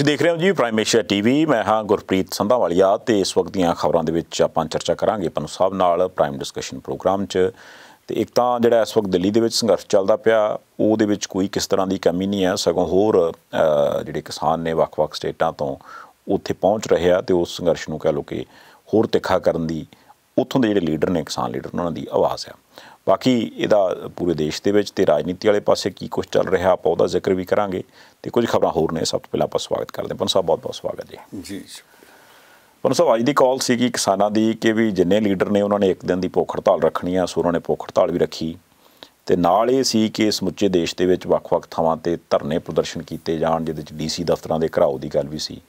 ਤੁਸੀਂ ਦੇਖ ਰਹੇ ਹੋ ਜੀ ਪ੍ਰਾਈਮ ਏਸ਼ੀਆ ਟੀਵੀ ਮੈਂ ਹਾਂ ਗੁਰਪ੍ਰੀਤ ਸੰਧਾਵਾਲੀਆ ਤੇ ਇਸ ਵਕਤ ਦੀਆਂ ਖਬਰਾਂ ਦੇ ਵਿੱਚ ਆਪਾਂ ਚਰਚਾ ਕਰਾਂਗੇ ਪਨੂ ਸਾਹਿਬ ਨਾਲ ਪ੍ਰਾਈਮ ਡਿਸਕਸ਼ਨ ਪ੍ਰੋਗਰਾਮ 'ਚ ਤੇ ਇੱਕ ਤਾਂ ਜਿਹੜਾ ਇਸ ਵਕਤ ਦਿੱਲੀ ਦੇ ਵਿੱਚ ਸੰਘਰਸ਼ ਚੱਲਦਾ ਪਿਆ ਉਹਦੇ ਵਿੱਚ ਕੋਈ ਕਿਸ ਤਰ੍ਹਾਂ ਦੀ ਕਮੀ ਨਹੀਂ ਹੈ ਸਗੋਂ ਹੋਰ ਜਿਹੜੇ ਕਿਸਾਨ ਨੇ ਵੱਖ-ਵੱਖ ਸਟੇਟਾਂ ਤੋਂ ਉੱਥੇ ਪਹੁੰਚ ਰਹੇ ਆ ਤੇ ਉਸ ਸੰਘਰਸ਼ ਨੂੰ ਕਹ ਲੋ ਕਿ ਹੋਰ ਤਿੱਖਾ ਕਰਨ ਦੀ ਉੱਥੋਂ ਦੇ ਜਿਹੜੇ ਲੀਡਰ ਨੇ ਕਿਸਾਨ ਲੀਡਰ ਉਹਨਾਂ ਦੀ ਆਵਾਜ਼ ਆ ਬਾਕੀ ਇਹਦਾ ਪੂਰੇ ਦੇਸ਼ ਦੇ ਵਿੱਚ ਤੇ ਰਾਜਨੀਤੀ ਵਾਲੇ ਪਾਸੇ ਕੀ ਕੁਝ ਚੱਲ ਰਿਹਾ ਆਪਾਂ ਉਹਦਾ ਜ਼ਿਕਰ ਵੀ ਕਰਾਂਗੇ ਤੇ ਕੁਝ ਖਬਰਾਂ ਹੋਰ ਨੇ ਸਭ ਤੋਂ ਪਹਿਲਾਂ ਆਪਾਂ ਸਵਾਗਤ ਕਰਦੇ ਹਾਂ ਪੰਨ ਸਾਹਿਬ ਬਹੁਤ ਬਹੁਤ ਸਵਾਗਤ ਜੀ ਜੀ ਪੰਨ ਸਾਹਿਬ ਅੱਜ ਦੀ ਕਾਲ ਸੀ ਕਿ ਕਿਸਾਨਾਂ ਦੀ ਕਿ ਵੀ ਜਿੰਨੇ ਲੀਡਰ ਨੇ ਉਹਨਾਂ ਨੇ ਇੱਕ ਦਿਨ ਦੀ ਭੁੱਖ ਹੜਤਾਲ ਰੱਖਣੀ ਆ ਸੋ ਉਹਨਾਂ ਨੇ ਭੁੱਖ ਹੜਤਾਲ ਵੀ ਰੱਖੀ ਤੇ ਨਾਲ ਇਹ ਸੀ ਕਿ ਸਮੁੱਚੇ ਦੇਸ਼ ਦੇ ਵਿੱਚ ਵੱਖ-ਵੱਖ ਥਾਵਾਂ ਤੇ ਧਰਨੇ ਪ੍ਰਦਰਸ਼ਨ ਕੀਤੇ ਜਾਣ ਜਿਹਦੇ ਵਿੱਚ ਡੀਸੀ ਦਫ਼ਤਰਾਂ ਦੇ ਘਰਾਓ ਦੀ ਗੱਲ ਵੀ ਸੀ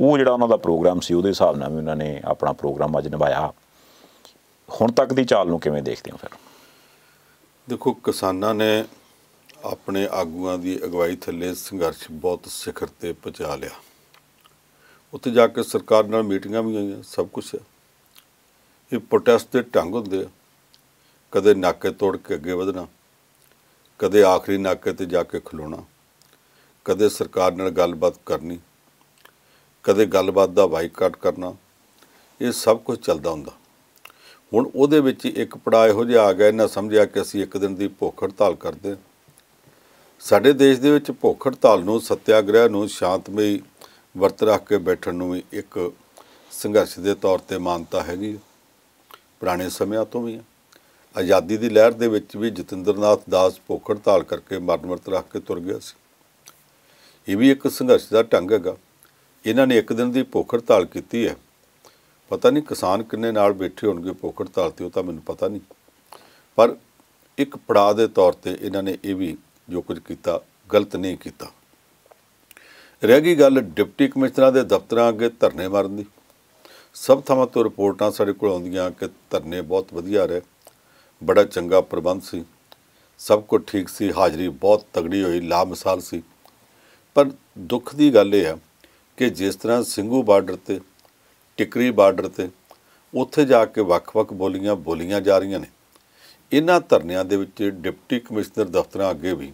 ਉਹ ਜਿਹੜਾ ਉਹਨਾਂ ਦਾ ਪ੍ਰੋਗਰਾਮ ਸੀ ਉਹਦੇ ਹਿਸਾਬ ਨਾਲ ਵੀ ਉਹਨਾਂ ਨੇ ਆਪਣਾ ਪ੍ਰੋਗਰਾਮ ਅੱਜ ਨਿਭਾਇਆ ਹੁਣ ਤੱਕ ਦੀ ਚਾਲ ਨੂੰ ਕਿਵੇਂ ਦੇਖਦੇ ਹੋ ਫਿਰ ਦੇਖੋ ਕਿਸਾਨਾਂ ਨੇ ਆਪਣੇ ਆਗੂਆਂ ਦੀ ਅਗਵਾਈ ਥੱਲੇ ਸੰਘਰਸ਼ ਬਹੁਤ ਸਿਖਰ ਤੇ ਪਹੁੰਚਾ ਲਿਆ ਉੱਥੇ ਜਾ ਕੇ ਸਰਕਾਰ ਨਾਲ ਮੀਟਿੰਗਾਂ ਵੀ ਹੋਈਆਂ ਸਭ ਕੁਝ ਇਹ ਪ੍ਰੋਟੈਸਟ ਦੇ ਢੰਗ ਹੁੰਦੇ ਕਦੇ ਨਾਕੇ ਤੋੜ ਕੇ ਅੱਗੇ ਵਧਣਾ ਕਦੇ ਆਖਰੀ ਨਾਕੇ ਤੇ ਜਾ ਕੇ ਖਲੋਣਾ ਕਦੇ ਸਰਕਾਰ ਨਾਲ ਗੱਲਬਾਤ ਕਰਨੀ ਕਦੇ ਗੱਲਬਾਤ ਦਾ ਬਾਈਕਾਟ ਕਰਨਾ ਇਹ ਸਭ ਕੁਝ ਚੱਲਦਾ ਹੁੰਦਾ ਹੁਣ ਉਹਦੇ ਵਿੱਚ ਇੱਕ ਪੜਾ ਇਹੋ ਜਿਹਾ ਆ ਗਿਆ ਇਹਨਾਂ ਸਮਝਿਆ ਕਿ ਅਸੀਂ ਇੱਕ ਦਿਨ ਦੀ ਭੁੱਖ ਹੜਤਾਲ ਕਰਦੇ ਸਾਡੇ ਦੇਸ਼ ਦੇ ਵਿੱਚ ਭੁੱਖ ਹੜਤਾਲ ਨੂੰ ਸਤਿਆਗ੍ਰਹਿ ਨੂੰ ਸ਼ਾਂਤਮਈ ਵਰਤ ਰੱਖ ਕੇ ਬੈਠਣ ਨੂੰ ਵੀ ਇੱਕ ਸੰਘਰਸ਼ ਦੇ ਤੌਰ ਤੇ ਮਾਨਤਾ ਹੈਗੀ ਪੁਰਾਣੇ ਸਮਿਆਂ ਤੋਂ ਵੀ ਆਜ਼ਾਦੀ ਦੀ ਲਹਿਰ ਦੇ ਵਿੱਚ ਵੀ ਜਤਿੰਦਰਨਾਥ ਦਾਸ ਭੁੱਖ ਹੜਤਾਲ ਕਰਕੇ ਮਰਨ ਵਰਤ ਰੱਖ ਕੇ ਤੁਰ ਗਿਆ ਸੀ ਇਹ ਵੀ ਇੱਕ ਸੰਘਰਸ਼ ਦਾ ਢੰਗ ਹੈਗਾ ਇਹਨਾਂ ਨੇ ਇੱਕ ਦਿਨ ਦੀ ਭੁੱਖ ਹੜਤਾਲ ਕੀਤੀ ਹੈ ਪਤਾ ਨਹੀਂ ਕਿਸਾਨ ਕਿੰਨੇ ਨਾਲ ਬੈਠੇ ਹੋਣਗੇ ਭੁੱਖ ਹੜਤਾਲ ਤੇ ਉਹ ਤਾਂ ਮੈਨੂੰ ਪਤਾ ਨਹੀਂ ਪਰ ਇੱਕ ਪੜਾ ਦੇ ਤੌਰ ਤੇ ਇਹਨਾਂ ਨੇ ਇਹ ਵੀ ਜੋ ਕੁਝ ਕੀਤਾ ਗਲਤ ਨਹੀਂ ਕੀਤਾ ਰਹਿ ਗਈ ਗੱਲ ਡਿਪਟੀ ਕਮਿਸ਼ਨਰਾਂ ਦੇ ਦਫ਼ਤਰਾਂ ਅੱਗੇ ਧਰਨੇ ਮਾਰਨ ਦੀ ਸਭ ਥਾਵਾਂ ਤੋਂ ਰਿਪੋਰਟਾਂ ਸਾਡੇ ਕੋਲ ਆਉਂਦੀਆਂ ਕਿ ਧਰਨੇ ਬਹੁਤ ਵਧੀਆ ਰਹੇ ਬੜਾ ਚੰਗਾ ਪ੍ਰਬੰਧ ਸੀ ਸਭ ਕੁਝ ਠੀਕ ਸੀ ਹਾਜ਼ਰੀ ਬਹੁਤ ਤਗੜੀ ਹੋਈ ਲਾਮਿਸਾਲ ਸੀ ਪਰ ਦੁੱਖ ਦੀ ਗੱਲ ਇਹ ਹੈ ਕਿ ਜਿਸ ਤਰ੍ਹਾਂ ਸਿੰਘੂ ਬਾਰਡਰ ਤੇ ਟਿਕਰੀ ਬਾਰਡਰ ਤੇ ਉੱਥੇ ਜਾ ਕੇ ਵੱਖ-ਵੱਖ ਬੋਲੀਆਂ ਬੋਲੀਆਂ ਜਾ ਰਹੀਆਂ ਨੇ ਇਹਨਾਂ ਧਰਨਿਆਂ ਦੇ ਵਿੱਚ ਡਿਪਟੀ ਕਮਿਸ਼ਨਰ ਦਫ਼ਤਰਾਂ ਅੱਗੇ ਵੀ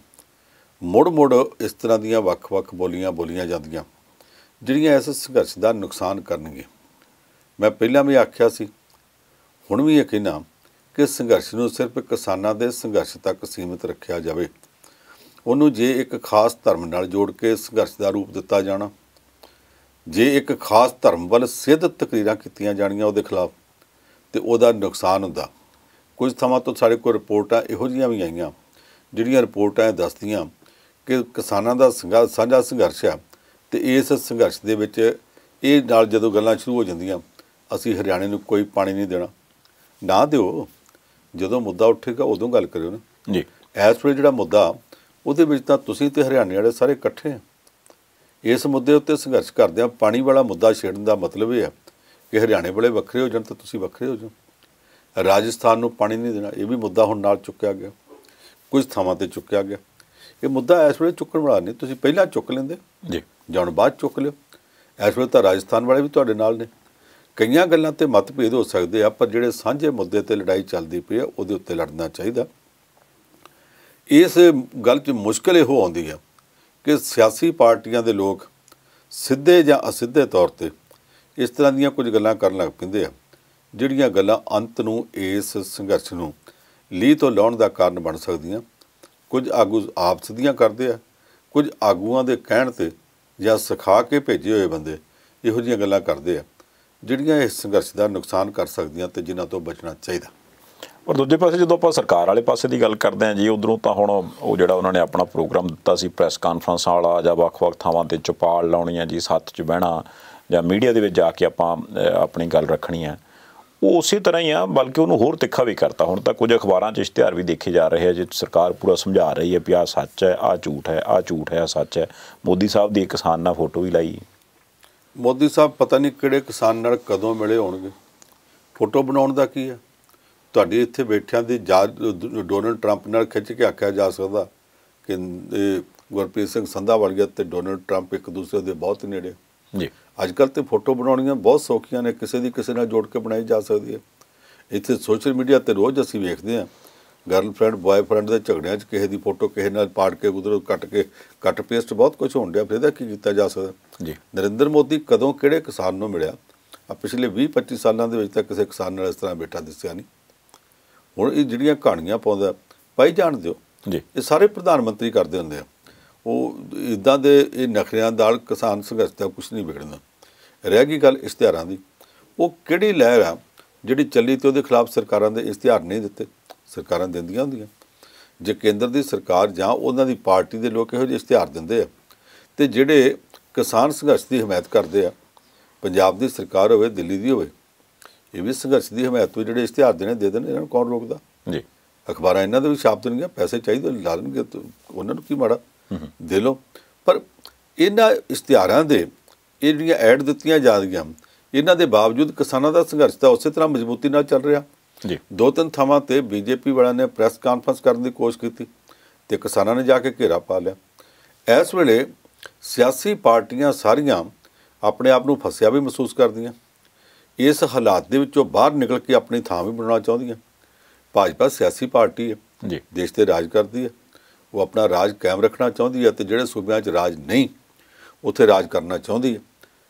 ਮੁੜ-ਮੁੜ ਇਸ ਤਰ੍ਹਾਂ ਦੀਆਂ ਵੱਖ-ਵੱਖ ਬੋਲੀਆਂ ਬੋਲੀਆਂ ਜਾਂਦੀਆਂ ਜਿਹੜੀਆਂ ਇਸ ਸੰਘਰਸ਼ ਦਾ ਨੁਕਸਾਨ ਕਰਨਗੇ ਮੈਂ ਪਹਿਲਾਂ ਵੀ ਆਖਿਆ ਸੀ ਹੁਣ ਵੀ ਇਹ ਕਹਿਣਾ ਕਿ ਸੰਘਰਸ਼ ਨੂੰ ਸਿਰਫ ਕਿਸਾਨਾਂ ਦੇ ਸੰਘਰਸ਼ ਤੱਕ ਸੀਮਿਤ ਰੱਖਿਆ ਜਾਵੇ ਉਹਨੂੰ ਜੇ ਇੱਕ ਖਾਸ ਧਰਮ ਨਾਲ ਜੋੜ ਕੇ ਸੰਘਰਸ਼ ਦਾ ਰੂਪ ਦਿੱਤਾ ਜਾਣਾ ਜੇ ਇੱਕ ਖਾਸ ਧਰਮ ਵੱਲ ਸਿੱਧ ਤਕਰੀਰਾਂ ਕੀਤੀਆਂ ਜਾਣੀਆਂ ਉਹਦੇ ਖਿਲਾਫ ਤੇ ਉਹਦਾ ਨੁਕਸਾਨ ਹੁੰਦਾ ਕੁਝ ਥਾਵਾਂ ਤੋਂ ਸਾਡੇ ਕੋਲ ਰਿਪੋਰਟਾਂ ਇਹੋ ਜੀਆਂ ਵੀ ਆਈਆਂ ਜਿਹੜੀਆਂ ਰਿਪੋਰਟਾਂ ਦੱਸਦੀਆਂ ਕਿ ਕਿਸਾਨਾਂ ਦਾ ਸਾਂਝਾ ਸੰਘਰਸ਼ ਆ ਤੇ ਇਸ ਸੰਘਰਸ਼ ਦੇ ਵਿੱਚ ਇਹ ਨਾਲ ਜਦੋਂ ਗੱਲਾਂ ਸ਼ੁਰੂ ਹੋ ਜਾਂਦੀਆਂ ਅਸੀਂ ਹਰਿਆਣੇ ਨੂੰ ਕੋਈ ਪਾਣੀ ਨਹੀਂ ਦੇਣਾ ਨਾ ਦਿਓ ਜਦੋਂ ਮੁੱਦਾ ਉੱਠੇਗਾ ਉਦੋਂ ਗੱਲ ਕਰਿਓ ਨਾ ਜੀ ਐਸ ਵੇਲੇ ਜਿਹੜਾ ਮੁੱਦਾ ਉਹਦੇ ਵਿੱਚ ਤਾਂ ਤੁਸੀਂ ਤੇ ਹਰਿਆਣੇ ਵਾਲੇ ਸਾਰੇ ਇਕੱਠੇ ਆ ਇਸ ਮੁੱਦੇ ਉੱਤੇ ਸੰਘਰਸ਼ ਕਰਦੇ ਆ ਪਾਣੀ ਵਾਲਾ ਮੁੱਦਾ ਛੇੜਨ ਦਾ ਮਤਲਬ ਇਹ ਹੈ ਕਿ ਹਰਿਆਣੇ ਵਾਲੇ ਵੱਖਰੇ ਹੋ ਜਾਣ ਤਾਂ ਤੁਸੀਂ ਵੱਖਰੇ ਹੋ ਜਾਓ ਰਾਜਸਥਾਨ ਨੂੰ ਪਾਣੀ ਨਹੀਂ ਦੇਣਾ ਇਹ ਵੀ ਮੁੱਦਾ ਹੁਣ ਨਾਲ ਚੁੱਕਿਆ ਗਿਆ ਕੁਝ ਥਾਵਾਂ ਤੇ ਚੁੱਕਿਆ ਗਿਆ ਇਹ ਮੁੱਦਾ ਇਸ ਵੇਲੇ ਚੁੱਕਣ ਵਾਲਾ ਨਹੀਂ ਤੁਸੀਂ ਪਹਿਲਾਂ ਚੁੱਕ ਲੈਂਦੇ ਜੀ ਜਾਣ ਬਾਅਦ ਚੁੱਕ ਲਿਓ ਇਸ ਵੇਲੇ ਤਾਂ ਰਾਜਸਥਾਨ ਵਾਲੇ ਵੀ ਤੁਹਾਡੇ ਨਾਲ ਨੇ ਕਈਆਂ ਗੱਲਾਂ ਤੇ ਮਤਭੇਦ ਹੋ ਸਕਦੇ ਆ ਪਰ ਜਿਹੜੇ ਸਾਂਝੇ ਮੁੱਦੇ ਤੇ ਲੜਾਈ ਚੱਲਦੀ ਪਈ ਆ ਉਹਦੇ ਉੱਤੇ ਲੜਨਾ ਚਾਹੀਦਾ ਇਸ ਗੱਲ 'ਚ ਮੁਸ਼ਕਲ ਇਹ ਹੋ ਆਉਂਦੀ ਆ ਕਿ ਸਿਆਸੀ ਪਾਰਟੀਆਂ ਦੇ ਲੋਕ ਸਿੱਧੇ ਜਾਂ ਅਸਿੱਧੇ ਤੌਰ ਤੇ ਇਸ ਤਰ੍ਹਾਂ ਦੀਆਂ ਕੁਝ ਗੱਲਾਂ ਕਰਨ ਲੱਗ ਪੈਂਦੇ ਆ ਜਿਹੜੀਆਂ ਗੱਲਾਂ ਅੰਤ ਨੂੰ ਇਸ ਸੰਘਰਸ਼ ਨੂੰ ਲੀ ਤੋਂ ਲਾਉਣ ਦਾ ਕਾਰਨ ਬਣ ਸਕਦੀਆਂ ਕੁਝ ਆਗੂ ਆਪਸ ਦੀਆਂ ਕਰਦੇ ਆ ਕੁਝ ਆਗੂਆਂ ਦੇ ਕਹਿਣ ਤੇ ਜਾਂ ਸਿਖਾ ਕੇ ਭੇਜੇ ਹੋਏ ਬੰਦੇ ਇਹੋ ਜਿਹੀਆਂ ਗੱਲਾਂ ਕਰਦੇ ਆ ਜਿਹੜੀਆਂ ਇਸ ਸੰਘਰਸ਼ ਦਾ ਨੁਕਸਾਨ ਕਰ ਸਕਦੀਆਂ ਤੇ ਜਿਨ੍ਹਾਂ ਤੋਂ ਬਚਣਾ ਚਾਹੀਦਾ ਪਰ ਦੂਜੇ ਪਾਸੇ ਜਦੋਂ ਆਪਾਂ ਸਰਕਾਰ ਵਾਲੇ ਪਾਸੇ ਦੀ ਗੱਲ ਕਰਦੇ ਆਂ ਜੀ ਉਧਰੋਂ ਤਾਂ ਹੁਣ ਉਹ ਜਿਹੜਾ ਉਹਨਾਂ ਨੇ ਆਪਣਾ ਪ੍ਰੋਗਰਾਮ ਦਿੱਤਾ ਸੀ ਪ੍ਰੈਸ ਕਾਨਫਰੰਸ ਵਾਲਾ ਜਾਂ ਵੱਖ-ਵੱਖ ਥਾਵਾਂ ਤੇ ਚਪਾਲ ਲਾਉਣੀ ਆ ਜੀ ਸੱਤ 'ਚ ਬਹਿਣਾ ਜਾਂ ਮੀਡੀਆ ਦੇ ਵਿੱਚ ਜਾ ਕੇ ਆਪਾਂ ਆਪਣੀ ਗੱਲ ਰੱਖਣੀ ਆ ਉਹ ਉਸੇ ਤਰ੍ਹਾਂ ਹੀ ਆ ਬਲਕਿ ਉਹਨੂੰ ਹੋਰ ਤਿੱਖਾ ਵੀ ਕਰਤਾ ਹੁਣ ਤਾਂ ਕੁਝ ਅਖਬਾਰਾਂ 'ਚ ਇਸ਼ਤਿਹਾਰ ਵੀ ਦੇਖੇ ਜਾ ਰਹੇ ਆ ਜੇ ਸਰਕਾਰ ਪੂਰਾ ਸਮਝਾ ਰਹੀ ਹੈ ਕਿ ਆ ਸੱਚ ਹੈ ਆ ਝੂਠ ਹੈ ਆ ਝੂਠ ਹੈ ਆ ਸੱਚ ਹੈ ਮੋਦੀ ਸਾਹਿਬ ਦੀ ਕਿਸਾਨ ਨਾਲ ਫੋਟੋ ਵੀ ਲਾਈ ਮੋਦੀ ਸਾਹਿਬ ਪਤਾ ਨਹੀਂ ਕਿਹੜੇ ਕਿਸਾਨ ਨਾਲ ਕਦੋਂ ਮਿਲੇ ਹੋਣਗੇ ਫੋਟੋ ਬਣਾਉਣ ਦਾ ਕੀ ਹੈ ਤੁਹਾਡੀ ਇੱਥੇ ਬੈਠਿਆਂ ਦੀ ਡੋਨਲਡ ਟਰੰਪ ਨਾਲ ਖਿੱਚ ਕੇ ਆਖਿਆ ਜਾ ਸਕਦਾ ਕਿ ਗੁਰਪ੍ਰੀਤ ਸਿੰਘ ਸੰਧਾ ਵਰਗਾ ਤੇ ਡੋਨਲਡ ਟਰੰਪ ਇੱਕ ਦੂਸਰੇ ਦੇ ਬਹੁਤ ਨੇੜੇ ਜੀ ਅੱਜ ਕੱਲ ਤੇ ਫੋਟੋ ਬਣਾਉਣੀਆਂ ਬਹੁਤ ਸੌਖੀਆਂ ਨੇ ਕਿਸੇ ਦੀ ਕਿਸੇ ਨਾਲ ਜੋੜ ਕੇ ਬਣਾਈ ਜਾ ਸਕਦੀ ਹੈ ਇੱਥੇ ਸੋਸ਼ਲ ਮੀਡੀਆ ਤੇ ਰੋਜ਼ ਅਸੀਂ ਵੇਖਦੇ ਹਾਂ ਗਰਲਫ੍ਰੈਂਡ ਬॉयਫ੍ਰੈਂਡ ਦੇ ਝਗੜਿਆਂ 'ਚ ਕਿਸੇ ਦੀ ਫੋਟੋ ਕਿਸੇ ਨਾਲ ਪਾੜ ਕੇ ਉਧਰ ਕੱਟ ਕੇ ਕੱਟ ਪੇਸਟ ਬਹੁਤ ਕੁਝ ਹੋਣ ਡਿਆ ਫਿਰ ਇਹਦਾ ਕੀ ਕੀਤਾ ਜਾ ਸਕਦਾ ਜੀ ਨਰਿੰਦਰ ਮੋਦੀ ਕਦੋਂ ਕਿਹੜੇ ਕਿਸਾਨ ਨੂੰ ਮਿਲਿਆ ਆ ਪਿਛਲੇ 20 25 ਸਾਲਾਂ ਦੇ ਵਿੱਚ ਤਾਂ ਕਿਸੇ ਕਿਸਾਨ ਨਾਲ ਇਸ ਤਰ੍ਹਾਂ ਬੈਠਾ ਦਿਸਿਆ ਨਹੀਂ ਹੁਣ ਇਹ ਜਿਹੜੀਆਂ ਕਹਾਣੀਆਂ ਪਾਉਂਦਾ ਪਾਈ ਜਾਣ ਦਿਓ ਜੀ ਇਹ ਸਾਰੇ ਪ੍ਰਧਾਨ ਮੰਤਰੀ ਕਰਦੇ ਹੁੰਦੇ ਆ ਉਹ ਇਦਾਂ ਦੇ ਇਹ ਨਖਰਿਆਂ ਦਾਲ ਕਿਸਾਨ ਸੰਘਰਸ਼ ਦਾ ਕੁਝ ਨਹੀਂ ਵਿਗੜਨਾ ਰਹਿ ਗਈ ਗੱਲ ਇਸ਼ਤਿਹਾਰਾਂ ਦੀ ਉਹ ਕਿਹੜੀ ਲਹਿਰ ਆ ਜਿਹੜੀ ਚੱਲੀ ਤੇ ਉਹਦੇ ਖਿਲਾਫ ਸਰਕਾਰਾਂ ਦੇ ਇਸ਼ਤਿਹਾਰ ਨਹੀਂ ਦਿੱਤੇ ਸਰਕਾਰਾਂ ਦਿੰਦੀਆਂ ਹੁੰਦੀਆਂ ਜੇ ਕੇਂਦਰ ਦੀ ਸਰਕਾਰ ਜਾਂ ਉਹਨਾਂ ਦੀ ਪਾਰਟੀ ਦੇ ਲੋਕ ਇਹੋ ਜਿਹੇ ਇਸ਼ਤਿਹਾਰ ਦਿੰਦੇ ਆ ਤੇ ਜਿਹੜੇ ਕਿਸਾਨ ਸੰਘਰਸ਼ ਦੀ ਹਮਾਇਤ ਕਰਦੇ ਆ ਪੰਜਾਬ ਦੀ ਸਰਕਾਰ ਹੋਵੇ ਦਿੱਲੀ ਦੀ ਹੋਵੇ ਇਹ ਵੀ ਸੰਘਰਸ਼ ਦੀ ਹਮਾਇਤ ਤੋਂ ਜਿਹੜੇ ਇਸ਼ਤਿਹਾਰ ਦੇਣੇ ਦੇ ਦੇਣ ਇਹਨਾਂ ਨੂੰ ਕੌਣ ਰੋਕਦਾ ਜੀ ਅਖਬਾਰਾਂ ਇਹਨਾਂ ਦੇ ਵੀ ਛਾਪ ਦੇਣਗੇ ਪੈਸੇ ਚਾਹੀਦੇ ਲਾਲਣਗੇ ਉਹਨਾਂ ਨੂੰ ਕੀ ਮਾੜਾ ਦੇ ਲੋ ਪਰ ਇਹਨਾਂ ਇਸ਼ਤਿਹਾਰਾਂ ਦੇ ਇਹ ਜਿਹੜੀਆਂ ਐਡ ਦਿੱਤੀਆਂ ਜਾਂਦੀਆਂ ਇਹਨਾਂ ਦੇ ਬਾਵਜੂਦ ਕਿਸਾਨਾਂ ਦਾ ਸੰਘਰਸ਼ ਤਾਂ ਉਸੇ ਤਰ੍ਹਾਂ ਮਜ਼ਬੂਤੀ ਨਾਲ ਚੱਲ ਰਿਹਾ ਜੀ ਦੋ ਤਿੰਨ ਥਾਵਾਂ ਤੇ ਬੀਜੇਪੀ ਵਾਲਿਆਂ ਨੇ ਪ੍ਰੈਸ ਕਾਨਫਰੰਸ ਕਰਨ ਦੀ ਕੋਸ਼ਿਸ਼ ਕੀਤੀ ਤੇ ਕਿਸਾਨਾਂ ਨੇ ਜਾ ਕੇ ਘੇਰਾ ਪਾ ਲਿਆ ਇਸ ਵੇਲੇ ਸਿਆਸੀ ਪਾਰਟੀਆਂ ਸਾਰੀਆਂ ਆਪਣੇ ਆਪ ਨੂੰ ਫਸਿਆ ਵੀ ਮਹਿਸੂਸ ਕਰਦੀਆਂ ਇਸ ਹਾਲਾਤ ਦੇ ਵਿੱਚੋਂ ਬਾਹਰ ਨਿਕਲ ਕੇ ਆਪਣੀ ਥਾਂ ਵੀ ਬਣਾਉਣਾ ਚਾਹੁੰਦੀਆਂ ਭਾਜਪਾ ਸਿਆਸੀ ਪਾਰਟੀ ਹੈ ਜੀ ਦੇਸ਼ ਤੇ ਰਾਜ ਕਰਦੀ ਹੈ ਉਹ ਆਪਣਾ ਰਾਜ ਕਾਇਮ ਰੱਖਣਾ ਚਾਹੁੰਦੀ ਹੈ ਤੇ ਜਿਹੜੇ ਸੂਬਿਆਂ 'ਚ ਰਾਜ ਨਹੀਂ ਉੱਥੇ ਰਾਜ ਕਰਨਾ ਚਾਹੁੰਦੀ ਹੈ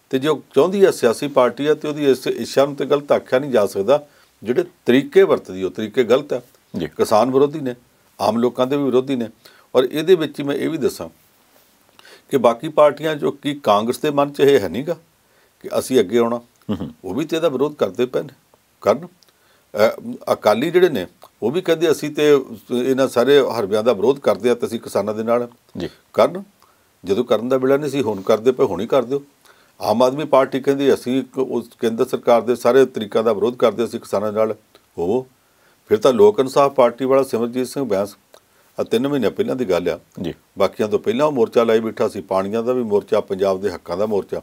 ਤੇ ਜੋ ਚਾਹੁੰਦੀ ਹੈ ਸਿਆਸੀ ਪਾਰਟੀ ਹੈ ਤੇ ਉਹਦੀ ਇਸ ਇੱਛਾ ਨੂੰ ਤੇ ਗਲਤ ਆਖਿਆ ਨਹੀਂ ਜਾ ਸਕਦਾ ਜਿਹੜੇ ਤਰੀਕੇ ਵਰਤਦੀ ਉਹ ਤਰੀਕੇ ਗਲਤ ਹੈ ਜੀ ਕਿਸਾਨ ਵਿਰੋਧੀ ਨੇ ਆਮ ਲੋਕਾਂ ਦੇ ਵੀ ਵਿਰੋਧੀ ਨੇ ਔਰ ਇਹਦੇ ਵਿੱਚ ਮੈਂ ਇਹ ਵੀ ਦੱਸਾਂ ਕਿ ਬਾਕੀ ਪਾਰਟੀਆਂ ਜੋ ਕਿ ਕਾਂਗਰਸ ਦੇ ਮਨ 'ਚ ਇਹ ਹੈ ਨਹੀਂਗਾ ਕਿ ਅਸੀਂ ਅੱਗੇ ਆਉਣਾ ਉਹ ਵੀ ਤੇ ਦਾ ਵਿਰੋਧ ਕਰਦੇ ਪਏ ਨੇ ਕਰਨ ਅਕਾਲੀ ਜਿਹੜੇ ਨੇ ਉਹ ਵੀ ਕਹਿੰਦੇ ਅਸੀਂ ਤੇ ਇਹਨਾਂ ਸਾਰੇ ਹਰਬਿਆਂ ਦਾ ਵਿਰੋਧ ਕਰਦੇ ਆ ਤੇ ਅਸੀਂ ਕਿਸਾਨਾਂ ਦੇ ਨਾਲ ਜੀ ਕਰਨ ਜਦੋਂ ਕਰਨ ਦਾ ਵੇਲਾ ਨਹੀਂ ਸੀ ਹੁਣ ਕਰਦੇ ਪਏ ਹੁਣ ਹੀ ਕਰ ਦਿਓ ਆਮ ਆਦਮੀ ਪਾਰਟੀ ਕਹਿੰਦੀ ਅਸੀਂ ਉਸ ਕੇਂਦਰ ਸਰਕਾਰ ਦੇ ਸਾਰੇ ਤਰੀਕਾਂ ਦਾ ਵਿਰੋਧ ਕਰਦੇ ਅਸੀਂ ਕਿਸਾਨਾਂ ਨਾਲ ਹੋ ਫਿਰ ਤਾਂ ਲੋਕ ਇਨਸਾਫ ਪਾਰਟੀ ਵਾਲਾ ਸਿਮਰਜੀਤ ਸਿੰਘ ਬੈਂਸ ਆ ਤਿੰਨ ਮਹੀਨੇ ਪਹਿਲਾਂ ਦੀ ਗੱਲ ਆ ਜੀ ਬਾਕੀਆਂ ਤੋਂ ਪਹਿਲਾਂ ਉਹ ਮੋਰਚਾ ਲਾਈ ਬਿਠਾ ਸੀ ਪਾਣੀਆਂ ਦਾ ਵੀ ਮੋਰਚਾ ਪੰਜਾਬ ਦੇ ਹੱਕਾਂ ਦਾ ਮੋਰਚਾ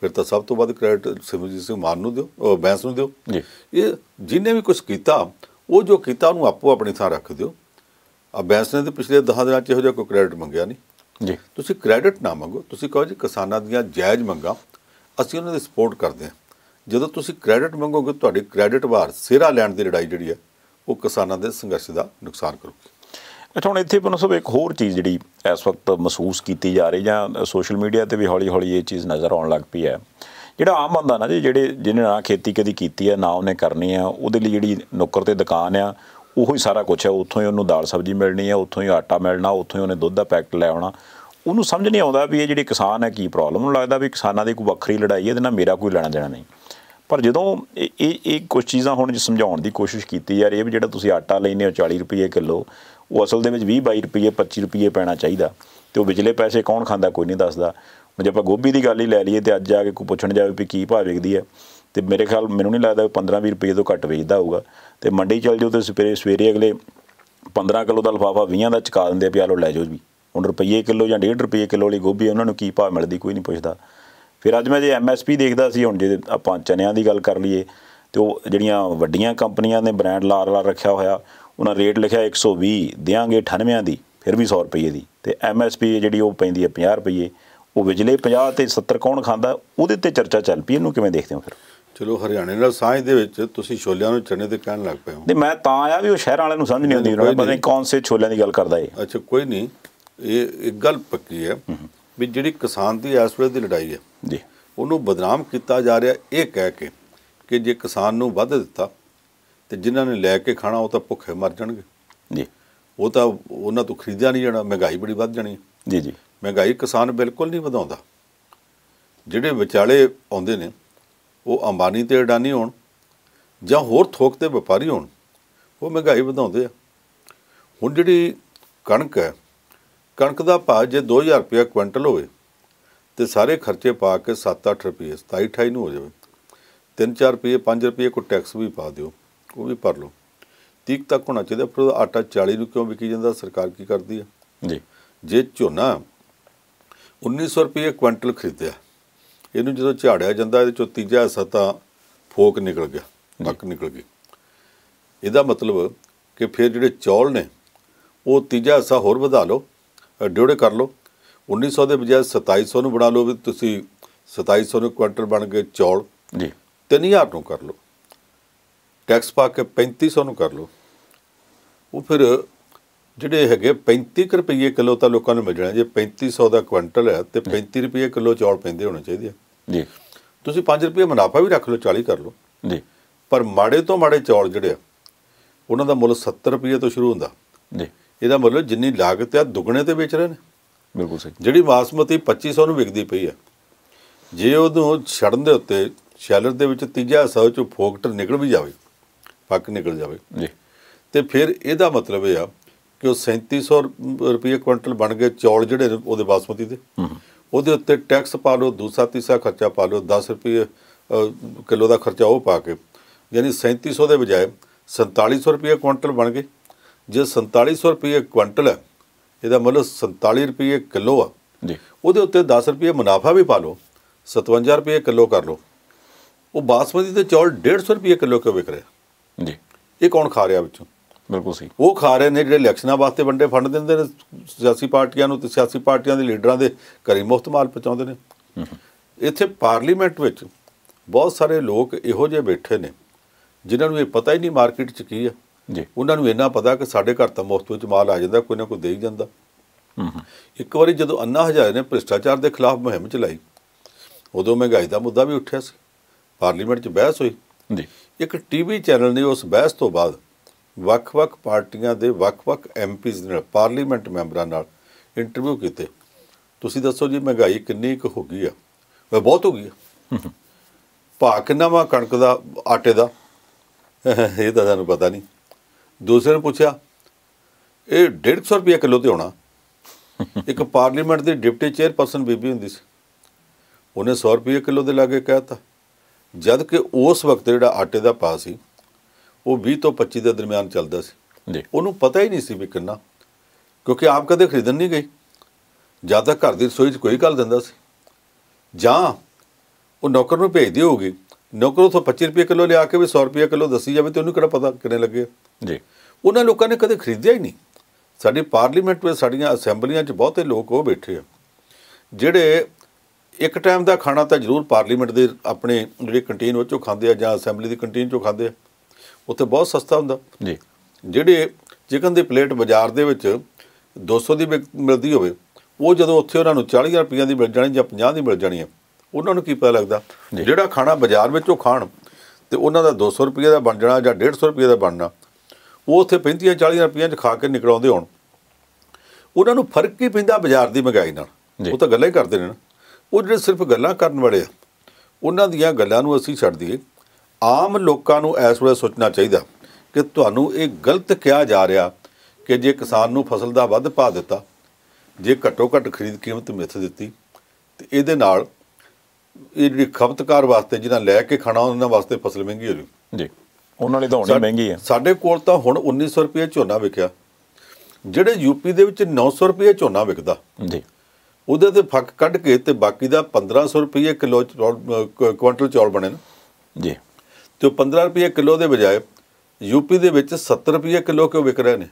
ਫਿਰ ਤਾਂ ਸਭ ਤੋਂ ਵੱਧ ਕ੍ਰੈਡਿਟ ਸਿਮਰਜੀਤ ਸਿੰਘ ਮਾਨ ਨੂੰ ਦਿਓ ਬੈਂਸ ਨੂੰ ਦਿਓ ਜੀ ਇਹ ਜਿਨੇ ਵੀ ਕੁਝ ਕੀਤਾ ਉਹ ਜੋ ਕੀਤਾ ਉਹਨੂੰ ਆਪੋ ਆਪਣੀ ਥਾਂ ਰੱਖ ਦਿਓ ਆ ਬੈਂਸ ਨੇ ਤੇ ਪਿਛਲੇ 10 ਦਿਨਾਂ 'ਚ ਇਹੋ ਜਿਹਾ ਕੋਈ ਕ੍ਰੈਡਿਟ ਮੰਗਿਆ ਨਹੀਂ ਜੀ ਤੁਸੀਂ ਕ੍ਰੈਡਿਟ ਨਾ ਮੰਗੋ ਤੁਸੀਂ ਕਹੋ ਜੀ ਕਿਸਾਨਾਂ ਦੀਆਂ ਜਾਇਜ਼ ਮੰਗਾਂ ਅਸੀਂ ਉਹਨਾਂ ਦੀ ਸਪੋਰਟ ਕਰਦੇ ਹਾਂ ਜਦੋਂ ਤੁਸੀਂ ਕ੍ਰੈਡਿਟ ਮੰਗੋਗੇ ਤੁਹਾਡੀ ਕ੍ਰੈਡਿਟ ਵਾਰ ਸਿਰਾ ਲੈਣ ਦੀ ਲੜਾਈ ਜਿਹੜੀ ਹੈ ਉਹ ਕਿਸਾਨਾਂ ਦੇ ਸੰਘਰਸ਼ ਦਾ ਨੁਕਸਾਨ ਕਰੂਗੀ ਅੱਛਾ ਹੁਣ ਇੱਥੇ ਪਨੋ ਇੱਕ ਹੋਰ ਚੀਜ਼ ਜਿਹੜੀ ਇਸ ਵਕਤ ਮਹਿਸੂਸ ਕੀਤੀ ਜਾ ਰਹੀ ਜਾਂ ਸੋਸ਼ਲ ਮੀਡੀਆ ਤੇ ਵੀ ਹੌਲੀ-ਹੌਲੀ ਇਹ ਚੀਜ਼ ਨਜ਼ਰ ਆਉਣ ਲੱਗ ਪਈ ਹੈ ਜਿਹੜਾ ਆਮ ਬੰਦਾ ਨਾ ਜੀ ਜਿਹੜੇ ਜਿਹਨੇ ਨਾ ਖੇਤੀ ਕਦੀ ਕੀਤੀ ਹੈ ਨਾ ਉਹਨੇ ਕਰਨੀ ਆ ਉਹਦੇ ਲਈ ਜਿਹੜੀ ਨੁੱਕਰ ਤੇ ਦੁਕਾਨ ਆ ਉਹੋ ਹੀ ਸਾਰਾ ਕੁਝ ਹੈ ਉੱਥੋਂ ਹੀ ਉਹਨੂੰ ਦਾਲ ਸਬਜ਼ੀ ਮਿਲਣੀ ਹੈ ਉੱਥੋਂ ਹੀ ਆਟਾ ਮਿਲਣਾ ਉੱਥੋਂ ਹੀ ਉਹਨੇ ਦੁੱਧ ਦਾ ਪੈਕਟ ਲੈ ਆਉਣਾ ਉਹਨੂੰ ਸਮਝ ਨਹੀਂ ਆਉਂਦਾ ਵੀ ਇਹ ਜਿਹੜੇ ਕਿਸਾਨ ਹੈ ਕੀ ਪ੍ਰੋਬਲਮ ਉਹਨੂੰ ਲੱਗਦਾ ਵੀ ਕਿਸਾਨਾਂ ਦੀ ਕੋਈ ਵੱਖਰੀ ਲੜਾਈ ਹੈ ਇਹਦੇ ਨਾਲ ਮੇਰਾ ਕੋਈ ਲੈਣਾ ਦੇਣਾ ਨਹੀਂ ਪਰ ਜਦੋਂ ਇਹ ਇਹ ਕੁਝ ਚੀਜ਼ਾਂ ਹੁਣ ਸਮਝਾਉਣ ਦੀ ਕੋਸ਼ਿਸ਼ ਕੀਤੀ ਯਾਰ ਇਹ ਵੀ ਜਿਹੜਾ ਤੁਸੀਂ ਆਟਾ ਲੈਨੇ ਹੋ 40 ਰੁਪਏ ਕਿਲੋ ਉਹ ਅਸਲ ਦੇ ਵਿੱਚ 20 22 ਰੁਪਏ 25 ਰੁਪਏ ਪੈਣਾ ਚਾਹੀਦਾ ਤੇ ਉਹ ਵਿਚਲੇ ਪੈਸੇ ਕੌਣ ਖਾਂਦਾ ਕੋਈ ਨਹੀਂ ਦੱਸਦਾ ਜੇ ਆਪਾਂ ਗੋਭੀ ਦੀ ਗੱਲ ਹੀ ਲੈ ਲਈਏ ਤੇ ਅੱਜ ਆ ਕੇ ਕੋਈ ਪੁੱਛਣ ਜਾਵੇ ਵੀ ਕੀ ਭਾਅ ਵਿਕਦੀ ਹੈ ਤੇ ਮੇਰੇ ਖਿਆਲ ਮੈਨੂੰ ਨਹੀਂ ਲੱਗਦਾ 15 20 ਰੁਪਏ ਤੋਂ ਘੱਟ ਵੇਚਦਾ ਹੋਊਗਾ ਤੇ ਮੰਡੀ ਚੱਲ ਜਾਓ ਤੇ ਸਵੇਰੇ ਸਵੇਰੇ ਅਗਲੇ 15 ਕਿਲੋ ਦਾ ਲਫਾਫਾ 20 ਦਾ ਚਕਾ ਦਿੰਦੇ ਆ ਵੀ ਆ ਲੋ ਲੈ ਜਾਓ ਜੀ ਹੁਣ ਰੁਪਏ ਕਿਲੋ ਜਾਂ 1.5 ਰੁਪਏ ਕਿਲੋ ਵਾਲੀ ਗੋਭੀ ਉਹਨਾਂ ਨੂੰ ਕੀ ਭਾਅ ਮਿਲਦੀ ਕੋਈ ਨਹੀਂ ਪੁੱਛਦਾ ਫਿਰ ਅੱਜ ਮੈਂ ਜੇ ਐਮਐਸਪੀ ਦੇਖਦਾ ਸੀ ਹੁਣ ਜੇ ਆਪਾਂ ਚਨਿਆਂ ਦੀ ਗੱਲ ਕਰ ਲਈਏ ਤੇ ਉਹ ਜਿਹੜੀਆਂ ਵੱਡੀਆਂ ਕੰਪਨੀਆਂ ਨੇ ਬ੍ਰਾਂਡ ਲਾਰ ਲਾਰ ਰੱਖਿਆ ਹੋਇਆ ਉਹਨਾਂ ਰੇਟ ਲਿਖਿਆ 120 ਦਿਆਂਗੇ 98 ਦੀ ਫਿਰ ਵੀ 100 ਰੁਪਏ ਦੀ ਤੇ ਐਮਐਸਪੀ ਜਿਹੜੀ ਉਹ ਪੈਂਦੀ ਹੈ 50 ਰੁਪਏ ਉਹ ਵਿਜਲੇ 50 ਤੇ 70 ਕੌਣ ਖਾਂਦਾ ਉਹਦੇ ਤੇ ਚਰਚਾ ਚੱਲ ਪਈ ਇਹਨੂੰ ਕਿਵੇਂ ਦੇਖਦੇ ਹੋ ਫਿਰ ਚਲੋ ਹਰਿਆਣੇ ਨਾਲ ਸਾਂਝ ਦੇ ਵਿੱਚ ਤੁਸੀਂ ਛੋਲਿਆਂ ਨੂੰ ਚਣੇ ਤੇ ਕਹਿਣ ਲੱਗ ਪਏ ਹੋ ਨਹੀਂ ਮੈਂ ਤਾਂ ਆਇਆ ਵੀ ਉਹ ਸ਼ਹਿਰ ਵਾਲਿਆਂ ਨੂੰ ਸਮਝ ਨਹੀਂ ਆਉਂਦੀ ਉਹਨਾਂ ਪਤਾ ਨਹੀਂ ਕੌਣ ਸੇ ਛੋਲਿਆਂ ਦੀ ਗੱਲ ਕਰਦਾ ਏ ਅੱਛਾ ਕੋਈ ਨਹੀਂ ਇਹ ਇੱਕ ਗੱਲ ਪੱਕੀ ਹੈ ਵੀ ਜਿਹੜੀ ਕਿਸਾਨ ਦੀ ਇਸ ਵੇਲੇ ਦੀ ਲੜਾਈ ਹੈ ਜੀ ਉਹਨੂੰ ਬਦਨਾਮ ਕੀਤਾ ਜਾ ਰਿਹਾ ਇਹ ਕਹਿ ਕੇ ਕਿ ਜੇ ਕਿਸਾਨ ਨੂੰ ਵੱਧ ਦਿੱਤਾ ਤੇ ਜਿਨ੍ਹਾਂ ਨੇ ਲੈ ਕੇ ਖਾਣਾ ਉਹ ਤਾਂ ਭੁੱਖੇ ਮਰ ਜਾਣਗੇ ਜੀ ਉਹ ਤਾਂ ਉਹਨਾਂ ਤੋਂ ਖਰੀਦਿਆ ਨਹੀਂ ਜਾਣਾ ਮਹਿੰਗਾਈ ਬੜੀ ਵੱਧ ਜਾਣੀ ਜੀ ਜੀ ਮਹਿੰਗਾਈ ਕਿਸਾਨ ਬਿਲਕੁਲ ਨਹੀਂ ਵਧਾਉਂਦਾ ਜਿਹੜੇ ਵਿਚਾਲੇ ਆਉਂਦੇ ਨੇ ਉਹ ਅੰਬਾਨੀ ਤੇ ਅਡਾਨੀ ਹੋਣ ਜਾਂ ਹੋਰ ਥੋਕ ਤੇ ਵਪਾਰੀ ਹੋਣ ਉਹ ਮਹਿੰਗਾਈ ਵਧਾਉਂਦੇ ਆ ਹੁਣ ਜਿਹੜੀ ਕਣਕ ਹੈ ਕਣਕ ਦਾ ਭਾਅ ਜੇ 2000 ਰੁਪਏ ਕੁਇੰਟਲ ਹੋਵੇ ਤੇ ਸਾਰੇ ਖਰਚੇ ਪਾ ਕੇ 7-8 ਰੁਪਏ 27-28 ਨੂੰ ਹੋ ਜਾਵੇ 3-4 ਰੁਪਏ 5 ਰੁਪਏ ਕੋ ਟੈਕਸ ਵੀ ਪਾ ਦਿਓ ਉਹ ਵੀ ਭਰ ਲਓ ਤੀਕ ਤੱਕ ਹੋਣਾ ਚਾਹੀਦਾ ਫਿਰ ਆਟਾ 40 ਨੂੰ ਕਿਉਂ ਵਿਕੀ ਜਾਂਦਾ ਸਰਕਾਰ ਕੀ ਕਰਦੀ ਹੈ ਜੀ ਜੇ ਝੋਨਾ 1900 ਰੁਪਏ ਕੁਇੰਟਲ ਖਰੀਦਿਆ ਇਹਨੂੰ ਜਦੋਂ ਝਾੜਿਆ ਜਾਂਦਾ ਇਹਦੇ ਚੋਂ ਤੀਜਾ ਹਿੱਸਾ ਤਾਂ ਫੋਕ ਨਿਕਲ ਗਿਆ ਨੱਕ ਨਿਕਲ ਗਈ ਇਹਦਾ ਮਤਲਬ ਕਿ ਫਿਰ ਜਿਹੜੇ ਚੌਲ ਨੇ ਉਹ ਤੀਜਾ ਹਿੱਸਾ ਹੋਰ ਵਧਾ ਲਓ ਡਿਊੜੇ ਕਰ ਲਓ 1900 ਦੇ ਬਜਾਏ 2700 ਨੂੰ ਬਣਾ ਲਓ ਵੀ ਤੁਸੀਂ 2700 ਨੂੰ ਕੁਆਂਟਲ ਬਣ ਕੇ ਚੌਲ ਜੀ 3000 ਨੂੰ ਕਰ ਲਓ ਟੈਕਸ ਪਾ ਕੇ 3500 ਨੂੰ ਕਰ ਲਓ ਉਹ ਫਿਰ ਜਿਹੜੇ ਹੈਗੇ 35 ਰੁਪਏ ਕਿਲੋ ਤਾਂ ਲੋਕਾਂ ਨੂੰ ਮਿਲ ਜਾਣਾ ਜੇ 3500 ਦਾ ਕੁਇੰਟਲ ਹੈ ਤੇ 35 ਰੁਪਏ ਕਿਲੋ ਚੌਲ ਪੈਂਦੇ ਹੋਣੇ ਚਾਹੀਦੇ ਜੀ ਤੁਸੀਂ 5 ਰੁਪਏ ਮੁਨਾਫਾ ਵੀ ਰੱਖ ਲਓ 40 ਕਰ ਲਓ ਜੀ ਪਰ ਮਾੜੇ ਤੋਂ ਮਾੜੇ ਚੌਲ ਜਿਹੜੇ ਆ ਉਹਨਾਂ ਦਾ ਮੁੱਲ 70 ਰੁਪਏ ਤੋਂ ਸ਼ੁਰੂ ਹੁੰਦਾ ਜੀ ਇਹਦਾ ਮਤਲਬ ਜਿੰਨੀ ਲਾਗਤ ਆ ਦੁੱਗਣੇ ਤੇ ਵੇਚ ਰਹੇ ਨੇ ਬਿਲਕੁਲ ਸਹੀ ਜਿਹੜੀ ਬਾਸਮਤੀ 2500 ਨੂੰ ਵਿਕਦੀ ਪਈ ਆ ਜੇ ਉਹਨੂੰ ਛੜਨ ਦੇ ਉੱਤੇ ਸ਼ੈਲਰ ਦੇ ਵਿੱਚ ਤੀਜਾ ਹਿੱਸਾ ਚੋਂ ਫੋਕਟ ਨਿਕਲ ਵੀ ਜਾਵੇ ਪੱਕ ਨਿਕਲ ਜਾਵੇ ਜੀ ਤੇ ਫਿਰ ਇਹਦਾ ਮਤਲਬ ਇਹ ਆ ਕਿ ਉਹ 3700 ਰੁਪਏ ਕੁਇੰਟਲ ਬਣ ਗਏ ਚੌਲ ਜਿਹੜੇ ਉਹਦੇ ਬਾਸਮਤੀ ਦੇ ਉਹਦੇ ਉੱਤੇ ਟੈਕਸ ਪਾ ਲਓ ਦੂਸਰਾ ਤੀਸਰਾ ਖਰਚਾ ਪਾ ਲਓ 10 ਰੁਪਏ ਕਿਲੋ ਦਾ ਖਰਚਾ ਉਹ ਪਾ ਕੇ ਯਾਨੀ 3700 ਦੇ ਬਜਾਏ 4700 ਰੁਪਏ ਕੁਇੰਟਲ ਬਣ ਗਏ ਜੇ 4700 ਰੁਪਏ ਕੁਇੰਟਲ ਹੈ ਇਹਦਾ ਮਤਲਬ 47 ਰੁਪਏ ਕਿਲੋ ਆ ਜੀ ਉਹਦੇ ਉੱਤੇ 10 ਰੁਪਏ ਮੁਨਾਫਾ ਵੀ ਪਾ ਲਓ 57 ਰੁਪਏ ਕਿਲੋ ਕਰ ਲਓ ਉਹ ਬਾਸਮਤੀ ਤੇ ਚੌਲ 150 ਰੁਪਏ ਕਿਲੋ ਕਿਉਂ ਵਿਕ ਰਿਹਾ ਜੀ ਇਹ ਕੌਣ ਖਾ ਰਿਹਾ ਵਿੱਚੋਂ ਬਿਲਕੁਲ ਸਹੀ ਉਹ ਖਾ ਰਹੇ ਨੇ ਜਿਹੜੇ ਇਲੈਕਸ਼ਨਾਂ ਵਾਸਤੇ ਵੰਡੇ ਫੰਡ ਦਿੰਦੇ ਨੇ ਸਿਆਸੀ ਪਾਰਟੀਆਂ ਨੂੰ ਤੇ ਸਿਆਸੀ ਪਾਰਟੀਆਂ ਦੇ ਲੀਡਰਾਂ ਦੇ ਘਰੀ ਮੁਫਤ ਮਾਲ ਪਹੁੰਚਾਉਂਦੇ ਨੇ ਇੱਥੇ ਪਾਰਲੀਮੈਂਟ ਵਿੱਚ ਬਹੁਤ ਸਾਰੇ ਲੋਕ ਇਹੋ ਜਿਹੇ ਬੈਠੇ ਨੇ ਜਿਨ੍ਹਾਂ ਨੂੰ ਇਹ ਪਤਾ ਹੀ ਨਹੀਂ ਮਾਰਕੀਟ 'ਚ ਕੀ ਹੈ ਜੀ ਉਹਨਾਂ ਨੂੰ ਇੰਨਾ ਪਤਾ ਕਿ ਸਾਡੇ ਘਰ ਤਾਂ ਮੁਫਤ ਵਿੱਚ ਮਾਲ ਆ ਜਾਂਦਾ ਕੋਈ ਨਾ ਕੋਈ ਦੇ ਹੀ ਜਾਂਦਾ ਇੱਕ ਵਾਰੀ ਜਦੋਂ ਅੰਨਾ ਹਜ਼ਾਰੇ ਨੇ ਭ੍ਰਿਸ਼ਟਾਚਾਰ ਦੇ ਖਿਲਾਫ ਮੁਹਿੰਮ ਚਲਾਈ ਉਦੋਂ ਮਹਿੰਗਾਈ ਦਾ ਮੁੱਦਾ ਵੀ ਉੱਠਿਆ ਸੀ ਪਾਰਲੀਮੈਂਟ 'ਚ ਬਹਿਸ ਹੋਈ ਜੀ ਇੱਕ ਟੀਵੀ ਚੈਨਲ ਨੇ ਉਸ ਬਹਿਸ ਤੋਂ ਬਾਅਦ ਵੱਖ-ਵੱਖ ਪਾਰਟੀਆਂ ਦੇ ਵੱਖ-ਵੱਖ ਐਮਪੀਜ਼ ਨਾਲ ਪਾਰਲੀਮੈਂਟ ਮੈਂਬਰਾਂ ਨਾਲ ਇੰਟਰਵਿਊ ਕੀਤੇ ਤੁਸੀਂ ਦੱਸੋ ਜੀ ਮਹਿੰਗਾਈ ਕਿੰਨੀ ਕੁ ਹੋ ਗਈ ਆ ਮੈਂ ਬਹੁਤ ਹੋ ਗਈ ਆ ਭਾਅ ਕਿੰਨਾ ਵਾ ਕਣਕ ਦਾ ਆਟੇ ਦਾ ਇਹ ਤਾਂ ਸਾਨੂੰ ਪਤਾ ਨਹੀਂ ਦੂਸਰੇ ਨੇ ਪੁੱਛਿਆ ਇਹ 150 ਰੁਪਏ ਕਿਲੋ ਤੇ ਹੋਣਾ ਇੱਕ ਪਾਰਲੀਮੈਂਟ ਦੀ ਡਿਪਟੀ ਚੇਅਰਪਰਸਨ ਬੀਬੀ ਹੁੰਦੀ ਸੀ ਉਹਨੇ 100 ਰੁਪਏ ਕਿਲੋ ਦੇ ਲਾਗੇ ਕਹਿਤਾ ਜਦ ਕਿ ਉਸ ਵਕਤ ਜਿਹੜਾ ਆਟੇ ਦਾ ਪਾਸ ਸੀ ਉਹ 20 ਤੋਂ 25 ਦੇ ਦਰਮਿਆਨ ਚੱਲਦਾ ਸੀ ਜੀ ਉਹਨੂੰ ਪਤਾ ਹੀ ਨਹੀਂ ਸੀ ਵੀ ਕਿੰਨਾ ਕਿਉਂਕਿ ਆਪ ਕਦੇ ਖਰੀਦਣ ਨਹੀਂ ਗਈ ਜਦ ਤੱਕ ਘਰ ਦੀ ਰਸੋਈ 'ਚ ਕੋਈ ਗੱਲ ਦਿੰਦਾ ਸੀ ਜਾਂ ਉਹ ਨੌਕਰ ਨੂੰ ਭੇਜਦੀ ਹੋਊਗੀ ਨੌਕਰ ਉਥੋਂ 25 ਰੁਪਏ ਕਿਲੋ ਲਿਆ ਕੇ ਵੀ 100 ਰੁਪਏ ਕਿਲੋ ਦੱਸੀ ਜਾਵੇ ਤੇ ਉਹਨੂੰ ਕਿਹੜਾ ਪਤਾ ਕਿੰਨੇ ਲੱਗੇ ਜੀ ਉਹਨਾਂ ਲੋਕਾਂ ਨੇ ਕਦੇ ਖਰੀਦਿਆ ਹੀ ਨਹੀਂ ਸਾਡੀ ਪਾਰਲੀਮੈਂਟ ਵਿੱਚ ਸਾਡੀਆਂ ਅਸੈਂਬਲੀਆਂ 'ਚ ਬਹੁਤੇ ਲੋਕ ਉਹ ਬੈਠੇ ਆ ਜਿਹੜੇ ਇੱਕ ਟਾਈਮ ਦਾ ਖਾਣਾ ਤਾਂ ਜ਼ਰੂਰ ਪਾਰਲੀਮੈਂਟ ਦੇ ਆਪਣੇ ਜਿਹੜੇ ਕੰਟੀਨ ਵਿੱਚੋਂ ਖਾਂਦੇ ਆ ਜਾਂ ਅਸੈਂਬਲੀ ਦੀ ਕੰਟੀਨ 'ਚੋਂ ਖਾਂਦੇ ਆ ਉੱਥੇ ਬਹੁਤ ਸਸਤਾ ਹੁੰਦਾ ਜੀ ਜਿਹੜੇ ਚਿਕਨ ਦੀ ਪਲੇਟ ਬਾਜ਼ਾਰ ਦੇ ਵਿੱਚ 200 ਦੀ ਮਿਲਦੀ ਹੋਵੇ ਉਹ ਜਦੋਂ ਉੱਥੇ ਉਹਨਾਂ ਨੂੰ 40 ਰੁਪਏ ਦੀ ਮਿਲ ਜਾਣੀ ਜਾਂ 50 ਦੀ ਮਿਲ ਜਾਣੀ ਹੈ ਉਹਨਾਂ ਨੂੰ ਕੀ ਪਤਾ ਲੱਗਦਾ ਜਿਹੜਾ ਖਾਣਾ ਬਾਜ਼ਾਰ ਵਿੱਚੋਂ ਖਾਣ ਤੇ ਉਹਨਾਂ ਦਾ 200 ਰੁਪਏ ਦਾ ਬਣ ਜਾਣਾ ਜਾਂ 150 ਰੁਪਏ ਦਾ ਬਣਨਾ ਉਹ ਉੱਥੇ 35 40 ਰੁਪਈਆਂ 'ਚ ਖਾ ਕੇ ਆਉਂਦੇ ਹੋਣ ਉਹਨਾਂ ਨੂੰ ਫਰਕ ਹੀ ਪੈਂਦਾ ਬਾਜ਼ਾਰ ਦੀ ਮਹਿੰਗਾਈ ਨਾਲ ਉਹ ਤਾਂ ਗੱਲਾਂ ਹੀ ਕਰਦੇ ਨੇ ਨਾ ਉਹ ਜਿਹੜੇ ਸਿਰਫ ਗੱਲਾਂ ਕਰਨ ਵਾਲੇ ਆ ਉਹਨਾਂ ਦੀਆਂ ਗੱਲਾਂ ਨੂੰ ਅਸੀਂ ਛੱਡ ਦਈਏ ਆਮ ਲੋਕਾਂ ਨੂੰ ਇਸ ਵੇਲੇ ਸੋਚਣਾ ਚਾਹੀਦਾ ਕਿ ਤੁਹਾਨੂੰ ਇਹ ਗਲਤ ਕਿਹਾ ਜਾ ਰਿਹਾ ਕਿ ਜੇ ਕਿਸਾਨ ਨੂੰ ਫਸਲ ਦਾ ਵੱਧ ਭਾਅ ਦਿੱਤਾ ਜੇ ਘੱਟੋ ਘੱਟ ਖਰੀਦ ਕੀਮਤ ਮਿੱਥ ਦਿੱਤੀ ਤੇ ਇਹਦੇ ਨਾਲ ਇਹ ਜਿਹੜੀ ਖਪਤਕਾਰ ਵਾਸਤੇ ਜਿਹਨਾਂ ਲੈ ਕੇ ਖਾਣਾ ਉਹਨਾਂ ਵਾਸਤੇ ਫਸਲ ਮਹਿੰਗੀ ਹੋ ਜੂ ਜੀ ਉਹਨਾਂ ਲਈ ਤਾਂ ਹੋਣੀ ਮਹਿੰਗੀ ਹੈ ਸਾਡੇ ਕੋਲ ਤਾਂ ਹੁਣ 1900 ਰੁਪਏ ਝੋਨਾ ਵਿਕਿਆ ਜਿਹੜੇ ਯੂਪੀ ਦੇ ਵਿੱਚ 900 ਰੁਪਏ ਝੋਨਾ ਵਿਕਦਾ ਜੀ ਉਹਦੇ ਤੇ ਫੱਕ ਕੱਢ ਕੇ ਤੇ ਬਾਕੀ ਦਾ 1500 ਰੁਪਏ ਕਿਲੋ ਕੁਇੰਟਲ ਚੌਲ ਬਣੇ ਨੇ ਜੀ ਤੇ ਉਹ 15 ਰੁਪਏ ਕਿਲੋ ਦੇ ਬਜਾਏ ਯੂਪੀ ਦੇ ਵਿੱਚ 70 ਰੁਪਏ ਕਿਲੋ ਕਿਉਂ ਵਿਕ ਰਹੇ ਨੇ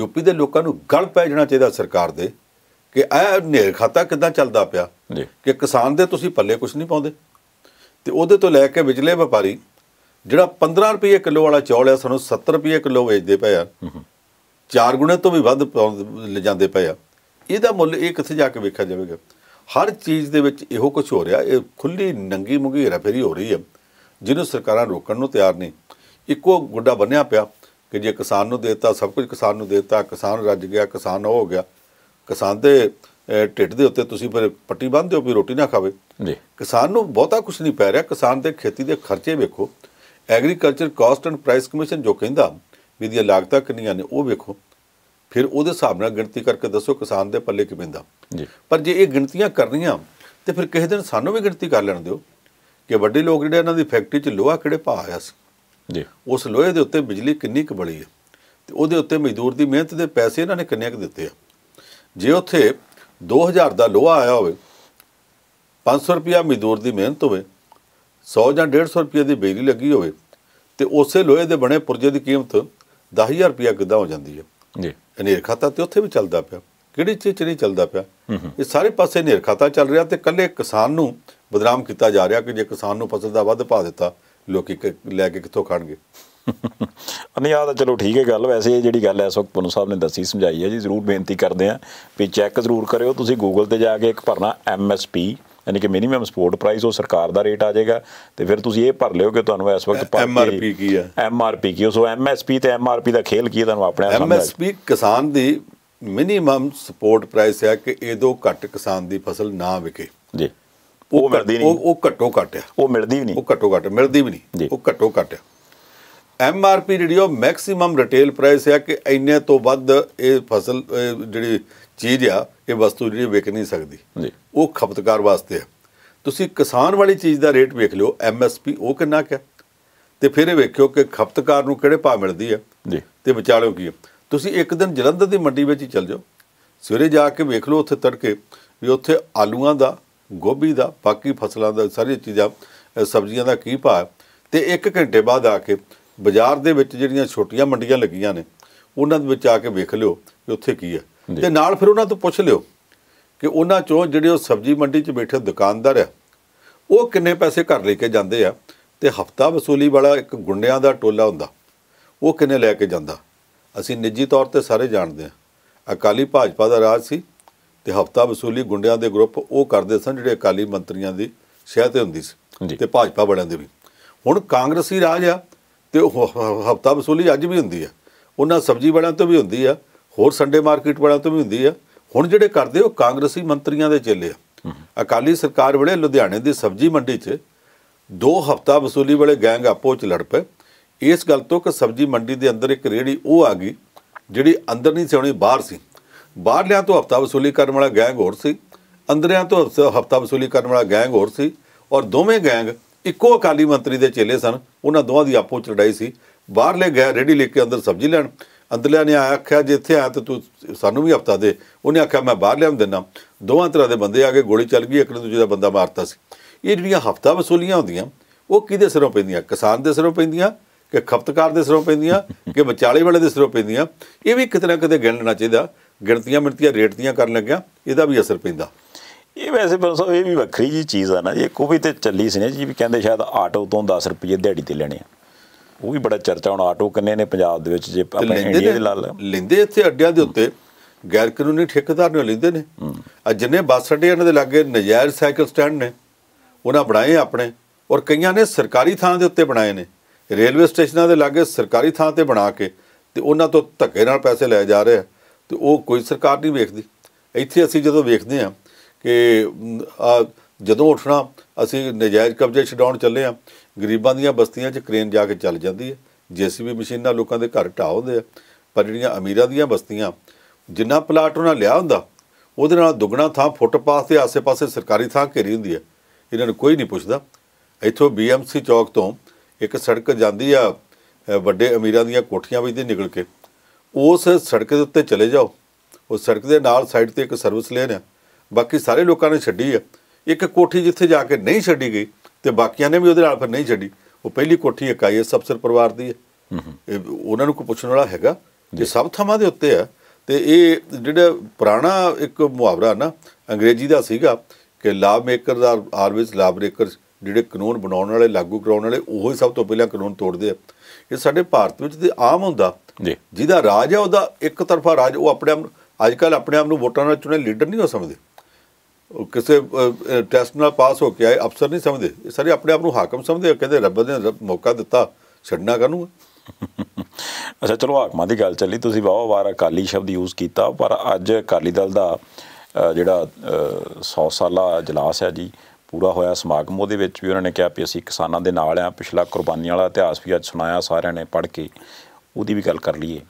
ਯੂਪੀ ਦੇ ਲੋਕਾਂ ਨੂੰ ਗਲ ਪੈ ਜਾਣਾ ਚਾਹੀਦਾ ਸਰਕਾਰ ਦੇ ਕਿ ਇਹ ਨੇਰ ਖਾਤਾ ਕਿਦਾਂ ਚੱਲਦਾ ਪਿਆ ਕਿ ਕਿਸਾਨ ਦੇ ਤੁਸੀਂ ਪੱਲੇ ਕੁਝ ਨਹੀਂ ਪਾਉਂਦੇ ਤੇ ਉਹਦੇ ਤੋਂ ਲੈ ਕੇ ਵਿਚਲੇ ਵਪਾਰੀ ਜਿਹੜਾ 15 ਰੁਪਏ ਕਿਲੋ ਵਾਲਾ ਚੌਲ ਆ ਸਾਨੂੰ 70 ਰੁਪਏ ਕਿਲੋ ਵੇਚਦੇ ਪਏ ਆ ਚਾਰ ਗੁਣੇ ਤੋਂ ਵੀ ਵੱਧ ਲੈ ਜਾਂਦੇ ਪਏ ਆ ਇਹਦਾ ਮੁੱਲ ਇਹ ਕਿੱਥੇ ਜਾ ਕੇ ਵੇਖਿਆ ਜਾਵੇਗਾ ਹਰ ਚੀਜ਼ ਦੇ ਵਿੱਚ ਇਹੋ ਕੁਝ ਹੋ ਰਿਹਾ ਇਹ ਖੁੱਲੀ ਨੰਗੀ ਮੁਗੀ ਹੇਰਾਫੇਰੀ ਹੋ ਰਹੀ ਹੈ ਜਿਹਨੂੰ ਸਰਕਾਰਾਂ ਰੋਕਣ ਨੂੰ ਤਿਆਰ ਨਹੀਂ ਇੱਕੋ ਗੁੱਡਾ ਬੰਨਿਆ ਪਿਆ ਕਿ ਜੇ ਕਿਸਾਨ ਨੂੰ ਦੇਤਾ ਸਭ ਕੁਝ ਕਿਸਾਨ ਨੂੰ ਦੇਤਾ ਕਿਸਾਨ ਰੱਜ ਗਿਆ ਕਿਸਾਨ ਹੋ ਗਿਆ ਕਿਸਾਨ ਦੇ ਢਿੱਡ ਦੇ ਉੱਤੇ ਤੁਸੀਂ ਫਿਰ ਪੱਟੀ ਬੰਨ੍ਹਦੇ ਹੋ ਵੀ ਰੋਟੀ ਨਾ ਖਾਵੇ ਜੀ ਕਿਸਾਨ ਨੂੰ ਬਹੁਤਾ ਕੁਝ ਨਹੀਂ ਪੈ ਰਿਹਾ ਕਿਸਾਨ ਦੇ ਖੇਤੀ ਦੇ ਖਰਚੇ ਵੇਖੋ agriculture cost and price commission ਜੋ ਕਹਿੰਦਾ ਵੀ ਦੀਆਂ ਲਾਗਤਾਂ ਕਿੰਨੀਆਂ ਨੇ ਉਹ ਵੇਖੋ ਫਿਰ ਉਹਦੇ ਹਿਸਾਬ ਨਾਲ ਗਿਣਤੀ ਕਰਕੇ ਦੱਸੋ ਕਿਸਾਨ ਦੇ ਪੱਲੇ ਕਿਵੇਂ ਜੀ ਪਰ ਜੇ ਇਹ ਗਿਣਤੀਆਂ ਕਰਨੀਆਂ ਤੇ ਫਿਰ ਕਿਸੇ ਦਿਨ ਸਾਨੂੰ ਵੀ ਗਿਣਤੀ ਕਰ ਲੈਣ ਦਿਓ ਕਿ ਵੱਡੇ ਲੋਕ ਜਿਹੜੇ ਇਹਨਾਂ ਦੀ ਫੈਕਟਰੀ 'ਚ ਲੋਹਾ ਕਿਹੜੇ ਭਾਅ ਆਇਆ ਸੀ ਜੀ ਉਸ ਲੋਹੇ ਦੇ ਉੱਤੇ ਬਿਜਲੀ ਕਿੰਨੀ ਕੁ ਬੜੀ ਹੈ ਤੇ ਉਹਦੇ ਉੱਤੇ ਮਜ਼ਦੂਰ ਦੀ ਮਿਹਨਤ ਦੇ ਪੈਸੇ ਇਹਨਾਂ ਨੇ ਕਿੰਨੇ ਕੁ ਦਿੱਤੇ ਆ ਜੇ ਉੱਥੇ 2000 ਦਾ ਲੋਹਾ ਆਇਆ ਹੋਵੇ 500 ਰੁਪਿਆ ਮਜ਼ਦੂਰ ਦੀ ਮਿਹਨਤ ਹੋਵੇ 100 ਜਾਂ 150 ਰੁਪਏ ਦੀ ਬਿਜਲੀ ਲੱਗੀ ਹੋਵੇ ਤੇ ਉਸੇ ਲੋਹੇ ਦੇ ਬਣੇ ਪੁਰਜੇ ਦੀ ਕੀਮਤ 10000 ਰੁਪਏ ਕਿੱਦਾਂ ਹੋ ਜਾਂਦੀ ਹੈ ਜੀ ਹਨੇਰ ਖਾਤਾ ਤੇ ਉੱਥੇ ਵੀ ਚੱਲਦਾ ਪਿਆ ਕਿਹੜੀ ਚੀਜ਼ ਨਹੀਂ ਚੱਲਦਾ ਪਿਆ ਇਹ ਸਾਰੇ ਪਾਸੇ ਹਨੇਰ ਖਾਤਾ ਚੱਲ ਰਿਹਾ ਤੇ ਕੱਲੇ ਕਿਸਾਨ ਨੂੰ ਬਦਨਾਮ ਕੀਤਾ ਜਾ ਰਿਹਾ ਕਿ ਜੇ ਕਿਸਾਨ ਨੂੰ ਫਸਲ ਦਾ ਵੱਧ ਪਾ ਦਿੱਤਾ ਲੋਕੀ ਲੈ ਕੇ ਕਿੱਥੋਂ ਖਾਣਗੇ ਅਨਿਆਦਾ ਚਲੋ ਠੀਕ ਹੈ ਗੱਲ ਵੈਸੇ ਜਿਹੜੀ ਗੱਲ ਐ ਸੋ ਸਾਹਿਬ ਨੇ ਦੱਸੀ ਸਮਝਾਈ ਹੈ ਜੀ ਜ਼ਰੂਰ ਬੇਨਤੀ ਕਰਦੇ ਆ ਵੀ ਚੈੱਕ ਜ਼ਰੂਰ ਕਰਿਓ ਤੁਸੀਂ ਗੂਗਲ ਤੇ ਜਾ ਕੇ ਇੱਕ ਭਰਨਾ ਐਮਐਸਪੀ ਯਾਨੀ ਕਿ ਮਿਨੀਮਮ ਸਪੋਰਟ ਪ੍ਰਾਈਸ ਉਹ ਸਰਕਾਰ ਦਾ ਰੇਟ ਆ ਜਾਏਗਾ ਤੇ ਫਿਰ ਤੁਸੀਂ ਇਹ ਭਰ ਲਿਓ ਕਿ ਤੁਹਾਨੂੰ ਇਸ ਵਕਤ ਐਮ ਆਰ ਪੀ ਕੀ ਆ ਐਮ ਆਰ ਪੀ ਕੀ ਸੋ ਐਮ ਐਸ ਪੀ ਤੇ ਐਮ ਆਰ ਪੀ ਦਾ ਖੇਲ ਕੀ ਤੁਹਾਨੂੰ ਆਪਣੇ ਆਪ ਸਮਝ ਐਮ ਐਸ ਪੀ ਕਿਸਾਨ ਦੀ ਮਿਨੀਮਮ ਸਪੋਰਟ ਪ੍ਰਾਈਸ ਹੈ ਕਿ ਇਹਦੋਂ ਘੱਟ ਕਿਸਾਨ ਦੀ ਫਸਲ ਨਾ ਵਿਕੇ ਜੀ ਉਹ ਮਿਲਦੀ ਨਹੀਂ ਉਹ ਘੱਟੋ ਘੱਟ ਆ ਉਹ ਮਿਲਦੀ ਵੀ ਨਹੀਂ ਉਹ ਘੱਟੋ ਘੱਟ ਮਿਲਦੀ ਵੀ ਨਹੀਂ ਉਹ ਘੱਟੋ ਘੱਟ ਆ ਐਮ ਆਰ ਪੀ ਜਿਹੜੀ ਉਹ ਮੈਕਸਿਮਮ ਰਿਟੇਲ ਪ੍ਰਾਈਸ ਹੈ ਕਿ ਇੰਨੇ ਤੋਂ ਵੱਧ ਇਹ ਫਸਲ ਜਿਹੜੀ ਚੀਜ਼ ਆ ਇਹ ਵਸਤੂ ਜਿਹੜੀ ਵਿਕ ਨਹੀਂ ਸਕਦੀ ਜੀ ਉਹ ਖਪਤਕਾਰ ਵਾਸਤੇ ਹੈ ਤੁਸੀਂ ਕਿਸਾਨ ਵਾਲੀ ਚੀਜ਼ ਦਾ ਰੇਟ ਵੇਖ ਲਿਓ ਪੀ ਉਹ ਕਿੰਨਾ ਕਿ ਤੇ ਫਿਰ ਇਹ ਵੇਖਿਓ ਕਿ ਖਪਤਕਾਰ ਨੂੰ ਕਿਹੜੇ ਭਾਅ ਮਿਲਦੀ ਹੈ ਜੀ ਤੇ ਵਿਚਾਲਿਓ ਕੀ ਤੁਸੀਂ ਇੱਕ ਦਿਨ ਜਲੰਧਰ ਦੀ ਮੰਡੀ ਵਿੱਚ ਹੀ ਚੱਲ ਜਾਓ ਸਵੇਰੇ ਜਾ ਕੇ ਵੇਖ ਲਓ ਉੱਥੇ ਤੜਕੇ ਵੀ ਉੱਥੇ ਆਲੂਆਂ ਦਾ ਗੋਭੀ ਦਾ ਬਾਕੀ ਫਸਲਾਂ ਦਾ ਸਾਰੀਆਂ ਚੀਜ਼ਾਂ ਸਬਜ਼ੀਆਂ ਦਾ ਕੀ ਭਾਅ ਤੇ 1 ਘੰਟੇ ਬਾਅਦ ਆ ਕੇ ਬਾਜ਼ਾਰ ਦੇ ਵਿੱਚ ਜਿਹੜੀਆਂ ਛੋਟੀਆਂ ਮੰਡੀਆਂ ਲੱਗੀਆਂ ਨੇ ਉਹਨਾਂ ਦੇ ਵਿੱਚ ਆ ਕੇ ਵੇਖ ਲਿਓ ਕਿ ਉੱਥੇ ਕੀ ਹੈ ਤੇ ਨਾਲ ਫਿਰ ਉਹਨਾਂ ਤੋਂ ਪੁੱਛ ਲਿਓ ਕਿ ਉਹਨਾਂ ਚੋਂ ਜਿਹੜੇ ਉਹ ਸਬਜ਼ੀ ਮੰਡੀ 'ਚ ਬੈਠੇ ਦੁਕਾਨਦਾਰ ਆ ਉਹ ਕਿੰਨੇ ਪੈਸੇ ਘਰ ਲੈ ਕੇ ਜਾਂਦੇ ਆ ਤੇ ਹਫਤਾ ਵਸੂਲੀ ਵਾਲਾ ਇੱਕ ਗੁੰਡਿਆਂ ਦਾ ਟੋਲਾ ਹੁੰਦਾ ਉਹ ਕਿੰਨੇ ਲੈ ਕੇ ਜਾਂਦਾ ਅਸੀਂ ਨਿੱਜੀ ਤੌਰ ਤੇ ਸਾਰੇ ਜਾਣਦੇ ਆ ਅਕਾਲੀ ਭਾਜਪਾ ਦਾ ਰਾਜ ਸੀ ਤੇ ਹਫਤਾ ਵਸੂਲੀ ਗੁੰਡਿਆਂ ਦੇ ਗਰੁੱਪ ਉਹ ਕਰਦੇ ਸਨ ਜਿਹੜੇ ਅਕਾਲੀ ਮੰਤਰੀਆਂ ਦੀ ਸ਼ਹਿ ਤੇ ਹੁੰਦੀ ਸੀ ਤੇ ਭਾਜਪਾ ਵਾਲਿਆਂ ਦੇ ਵੀ ਹੁਣ ਕਾਂਗਰਸੀ ਰਾਜ ਆ ਤੇ ਉਹ ਹਫਤਾ ਵਸੂਲੀ ਅੱਜ ਵੀ ਹੁੰਦੀ ਆ ਉਹਨਾਂ ਸਬਜ਼ੀ ਵਾਲਿਆਂ ਤੋਂ ਵੀ ਹੁੰਦੀ ਆ ਹੋਰ ਸੰਡੇ ਮਾਰਕੀਟ ਵਾਲਿਆਂ ਤੋਂ ਵੀ ਹੁੰਦੀ ਆ ਹੁਣ ਜਿਹੜੇ ਕਰਦੇ ਉਹ ਕਾਂਗਰਸੀ ਮੰਤਰੀਆਂ ਦੇ ਚੇਲੇ ਆ ਅਕਾਲੀ ਸਰਕਾਰ ਵੇਲੇ ਲੁਧਿਆਣੇ ਦੀ ਸਬਜ਼ੀ ਮੰਡੀ 'ਚ ਦੋ ਹਫ਼ਤਾ ਵਸੂਲੀ ਵਾਲੇ ਗੈਂਗ ਆਪੋ 'ਚ ਲੜ ਪਏ ਇਸ ਗੱਲ ਤੋਂ ਕਿ ਸਬਜ਼ੀ ਮੰਡੀ ਦੇ ਅੰਦਰ ਇੱਕ ਰੇੜੀ ਉਹ ਆ ਗਈ ਜਿਹੜੀ ਅੰਦਰ ਨਹੀਂ ਹੋਣੀ ਬਾਹਰ ਸੀ ਲਿਆਂ ਤੋਂ ਹਫ਼ਤਾ ਵਸੂਲੀ ਕਰਨ ਵਾਲਾ ਗੈਂਗ ਹੋਰ ਸੀ ਅੰਦਰਿਆਂ ਤੋਂ ਹਫ਼ਤਾ ਵਸੂਲੀ ਕਰਨ ਵਾਲਾ ਗੈਂਗ ਹੋਰ ਸੀ ਔਰ ਦੋਵੇਂ ਗੈਂਗ ਇੱਕੋ ਅਕਾਲੀ ਮੰਤਰੀ ਦੇ ਚੇਲੇ ਸਨ ਉਹਨਾਂ ਦੋਵਾਂ ਦੀ ਆਪੋ ਚ ਲੜਾਈ ਸੀ ਬਾਹਰਲੇ ਗਏ ਰੇੜੀ ਲੈ ਕੇ ਅੰਦਰ ਸਬਜ਼ੀ ਲੈਣ ਅੰਦਰਲਿਆਂ ਨੇ ਆਖਿਆ ਜੇ ਇੱਥੇ ਆ ਤਾਂ ਤੂੰ ਸਾਨੂੰ ਵੀ ਹਫਤਾ ਦੇ ਉਹਨੇ ਆਖਿਆ ਮੈਂ ਬਾਹਰ ਲਿਆਉਂ ਦਿੰਦਾ ਦੋਵਾਂ ਤਰ੍ਹਾਂ ਦੇ ਬੰਦੇ ਆ ਕੇ ਗੋਲੀ ਚੱਲ ਗਈ ਇੱਕ ਨੇ ਦੂਜੇ ਦਾ ਬੰਦਾ ਮਾਰਤਾ ਸੀ ਇਹ ਜਿਹੜੀਆਂ ਹਫਤਾ ਵਸੂਲੀਆਂ ਹੁੰਦੀਆਂ ਉਹ ਕਿਹਦੇ ਸਿਰੋਂ ਪੈਂਦੀਆਂ ਕਿਸਾਨ ਦੇ ਸਿਰੋਂ ਪੈਂਦੀਆਂ ਕਿ ਖਪਤਕਾਰ ਦੇ ਸਿਰੋਂ ਪੈਂਦੀਆਂ ਕਿ ਵਿਚਾਲੇ ਵਾਲੇ ਦੇ ਸਿਰੋਂ ਪੈਂਦੀਆਂ ਇਹ ਵੀ ਕਿਤੇ ਨਾ ਕਿਤੇ ਗਿਣ ਲੈਣਾ ਚਾਹੀਦਾ ਗਿਣਤੀਆਂ ਮਿੰਤੀਆਂ ਰੇਟ ਦੀਆਂ ਕਰਨ ਲੱਗਿਆ ਇਹਦਾ ਵੀ ਅਸਰ ਪੈਂਦਾ ਇਹ ਵੈਸੇ ਪਰ ਇਹ ਵੀ ਵੱਖਰੀ ਜੀ ਚੀਜ਼ ਆ ਨਾ ਇਹ ਕੋਈ ਤੇ ਚੱਲੀ ਸੀ ਨਾ ਜੀ ਵੀ ਕਹਿੰਦੇ ਸ਼ਾਇਦ ਆਟੋ ਤੋਂ 10 ਰੁਪਏ ਦਿਹਾੜੀ ਤੇ ਲੈਣੇ ਆ ਉਹ ਵੀ ਬੜਾ ਚਰਚਾ ਹੁਣ ਆਟੋ ਕਿੰਨੇ ਨੇ ਪੰਜਾਬ ਦੇ ਵਿੱਚ ਜੇ ਆਪਣੇ ਇੰਡੀਆ ਦੇ ਲਾਲ ਲੈਂਦੇ ਇੱਥੇ ਅੱਡਿਆਂ ਦੇ ਉੱਤੇ ਗੈਰ ਕਾਨੂੰਨੀ ਠੇਕੇਦਾਰ ਨੇ ਲੈਂਦੇ ਨੇ ਅ ਜਿੰਨੇ ਬੱਸ ਅੱਡੇ ਇਹਨਾਂ ਦੇ ਲਾਗੇ ਨਜਾਇਜ਼ ਸਾਈਕਲ ਸਟੈਂਡ ਨੇ ਉਹਨਾਂ ਬਣਾਏ ਆਪਣੇ ਔਰ ਕਈਆਂ ਨੇ ਸਰਕਾਰੀ ਥਾਂ ਦੇ ਉੱਤੇ ਬਣਾਏ ਨੇ ਰੇਲਵੇ ਸਟੇਸ਼ਨਾਂ ਦੇ ਲਾਗੇ ਸਰਕਾਰੀ ਥਾਂ ਤੇ ਬਣਾ ਕੇ ਤੇ ਉਹਨਾਂ ਤੋਂ ਧੱਕੇ ਨਾਲ ਪੈਸੇ ਲੈ ਜਾ ਰਹੇ ਤੇ ਉਹ ਕੋਈ ਸਰਕਾਰ ਨਹੀਂ ਵੇਖਦੀ ਇੱਥੇ ਅਸੀਂ ਜਦੋਂ ਵੇਖਦੇ ਆ ਕਿ ਜਦੋਂ ਉੱਠਣਾ ਅਸੀਂ ਨਜਾਇਜ਼ ਕਬਜ਼ੇ ਛਡਾਉਣ ਚੱਲੇ ਆ ਗਰੀਬਾਂ ਦੀਆਂ ਬਸਤੀਆਂ 'ਚ ਕ੍ਰੇਨ ਜਾ ਕੇ ਚੱਲ ਜਾਂਦੀ ਹੈ ਜੀਸੀਬੀ ਮਸ਼ੀਨਾਂ ਲੋਕਾਂ ਦੇ ਘਰ ਢਾਉਂਦੇ ਹੁੰਦੇ ਆ ਪਰ ਜਿਹੜੀਆਂ ਅਮੀਰਾਂ ਦੀਆਂ ਬਸਤੀਆਂ ਜਿੰਨਾ ਪਲਾਟ ਉਹਨਾਂ ਲਿਆ ਹੁੰਦਾ ਉਹਦੇ ਨਾਲ ਦੁੱਗਣਾ ਥਾਂ ਫੁੱਟਪਾਥ ਤੇ ਆਸੇ-ਪਾਸੇ ਸਰਕਾਰੀ ਥਾਂ ਘੇਰੀ ਹੁੰਦੀ ਹੈ ਇਹਨਾਂ ਨੂੰ ਕੋਈ ਨਹੀਂ ਪੁੱਛਦਾ ਇੱਥੋਂ ਬੀਐਮਸੀ ਚੌਕ ਤੋਂ ਇੱਕ ਸੜਕ ਜਾਂਦੀ ਆ ਵੱਡੇ ਅਮੀਰਾਂ ਦੀਆਂ ਕੋਠੀਆਂ ਵਿੱਚ ਦੀ ਨਿਕਲ ਕੇ ਉਸ ਸੜਕ ਦੇ ਉੱਤੇ ਚਲੇ ਜਾਓ ਉਸ ਸੜਕ ਦੇ ਨਾਲ ਸਾਈਡ ਤੇ ਇੱਕ ਸਰਵਿਸ ਲੇਨ ਹੈ ਬਾਕੀ ਸਾਰੇ ਲੋਕਾਂ ਨੇ ਛੱਡੀ ਆ ਇੱਕ ਕੋਠੀ ਜਿੱਥੇ ਜਾ ਕੇ ਨਹੀਂ ਛੱਡੀ ਗਈ ਤੇ ਬਾਕੀਆਂ ਨੇ ਵੀ ਉਹਦੇ ਨਾਲ ਫਿਰ ਨਹੀਂ ਛੱਡੀ ਉਹ ਪਹਿਲੀ ਕੋਠੀ ਇਕਾਈ ਹੈ ਸਬਸਰ ਪਰਿਵਾਰ ਦੀ ਹੈ ਇਹ ਉਹਨਾਂ ਨੂੰ ਕੋਈ ਪੁੱਛਣ ਵਾਲਾ ਹੈਗਾ ਇਹ ਸਭ ਥਾਵਾਂ ਦੇ ਉੱਤੇ ਆ ਤੇ ਇਹ ਜਿਹੜਾ ਪੁਰਾਣਾ ਇੱਕ ਮੁਹਾਵਰਾ ਨਾ ਅੰਗਰੇਜ਼ੀ ਦਾ ਸੀਗਾ ਕਿ ਲਾਅ ਮੇਕਰ ਦਾ ਆਰਵਿਸ ਲਾਅ ਬ੍ਰੇਕਰ ਜਿਹੜੇ ਕਾਨੂੰਨ ਬਣਾਉਣ ਵਾਲੇ ਲਾਗੂ ਕਰਾਉਣ ਵਾਲੇ ਹੀ ਸਭ ਤੋਂ ਪਹਿਲਾਂ ਕਾਨੂੰਨ ਤੋੜਦੇ ਆ ਇਹ ਸਾਡੇ ਭਾਰਤ ਵਿੱਚ ਤੇ ਆਮ ਹੁੰਦਾ ਜਿਹਦਾ ਰਾਜ ਹੈ ਉਹਦਾ ਇੱਕ ਤਰਫਾ ਰਾਜ ਉਹ ਆਪਣੇ ਆਪ ਅੱਜ ਕੱਲ ਆਪਣੇ ਆਪ ਨੂੰ ਵੋਟਾਂ ਨਾਲ ਚੁਣੇ ਲੀਡਰ ਨਹੀਂ ਹੋ ਸਮਝਦੇ ਉਹ ਕਿਸੇ ਟੈਸਟ ਨਾਲ ਪਾਸ ਹੋ ਕੇ ਆਏ ਅਫਸਰ ਨਹੀਂ ਸਮਝਦੇ ਇਹ ਸਾਰੇ ਆਪਣੇ ਆਪ ਨੂੰ ਹਾਕਮ ਸਮਝਦੇ ਕਹਿੰਦੇ ਰੱਬ ਨੇ ਮੌਕਾ ਦਿੱਤਾ ਛੱਡਣਾ ਕਰਨੂ ਅੱਛਾ ਚਲੋ ਆਕਮਾ ਦੀ ਗੱਲ ਚੱਲੀ ਤੁਸੀਂ ਬਹੁਤ ਵਾਰ ਅਕਾਲੀ ਸ਼ਬਦ ਯੂਜ਼ ਕੀਤਾ ਪਰ ਅੱਜ ਅਕਾਲੀ ਦਲ ਦਾ ਜਿਹੜਾ 100 ਸਾਲਾ ਜਲਾਸ ਹੈ ਜੀ ਪੂਰਾ ਹੋਇਆ ਸਮਾਗਮ ਉਹਦੇ ਵਿੱਚ ਵੀ ਉਹਨਾਂ ਨੇ ਕਿਹਾ ਵੀ ਅਸੀਂ ਕਿਸਾਨਾਂ ਦੇ ਨਾਲ ਆ ਪਿਛਲਾ ਕੁਰਬਾਨੀ ਵਾਲਾ ਇਤਿਹਾਸ ਵੀ ਅੱਜ ਸੁਣਾਇਆ ਸਾਰਿਆਂ ਨੇ ਪੜ੍ਹ ਕੇ ਉਹਦੀ ਵੀ ਗੱਲ ਕਰ ਲਈਏ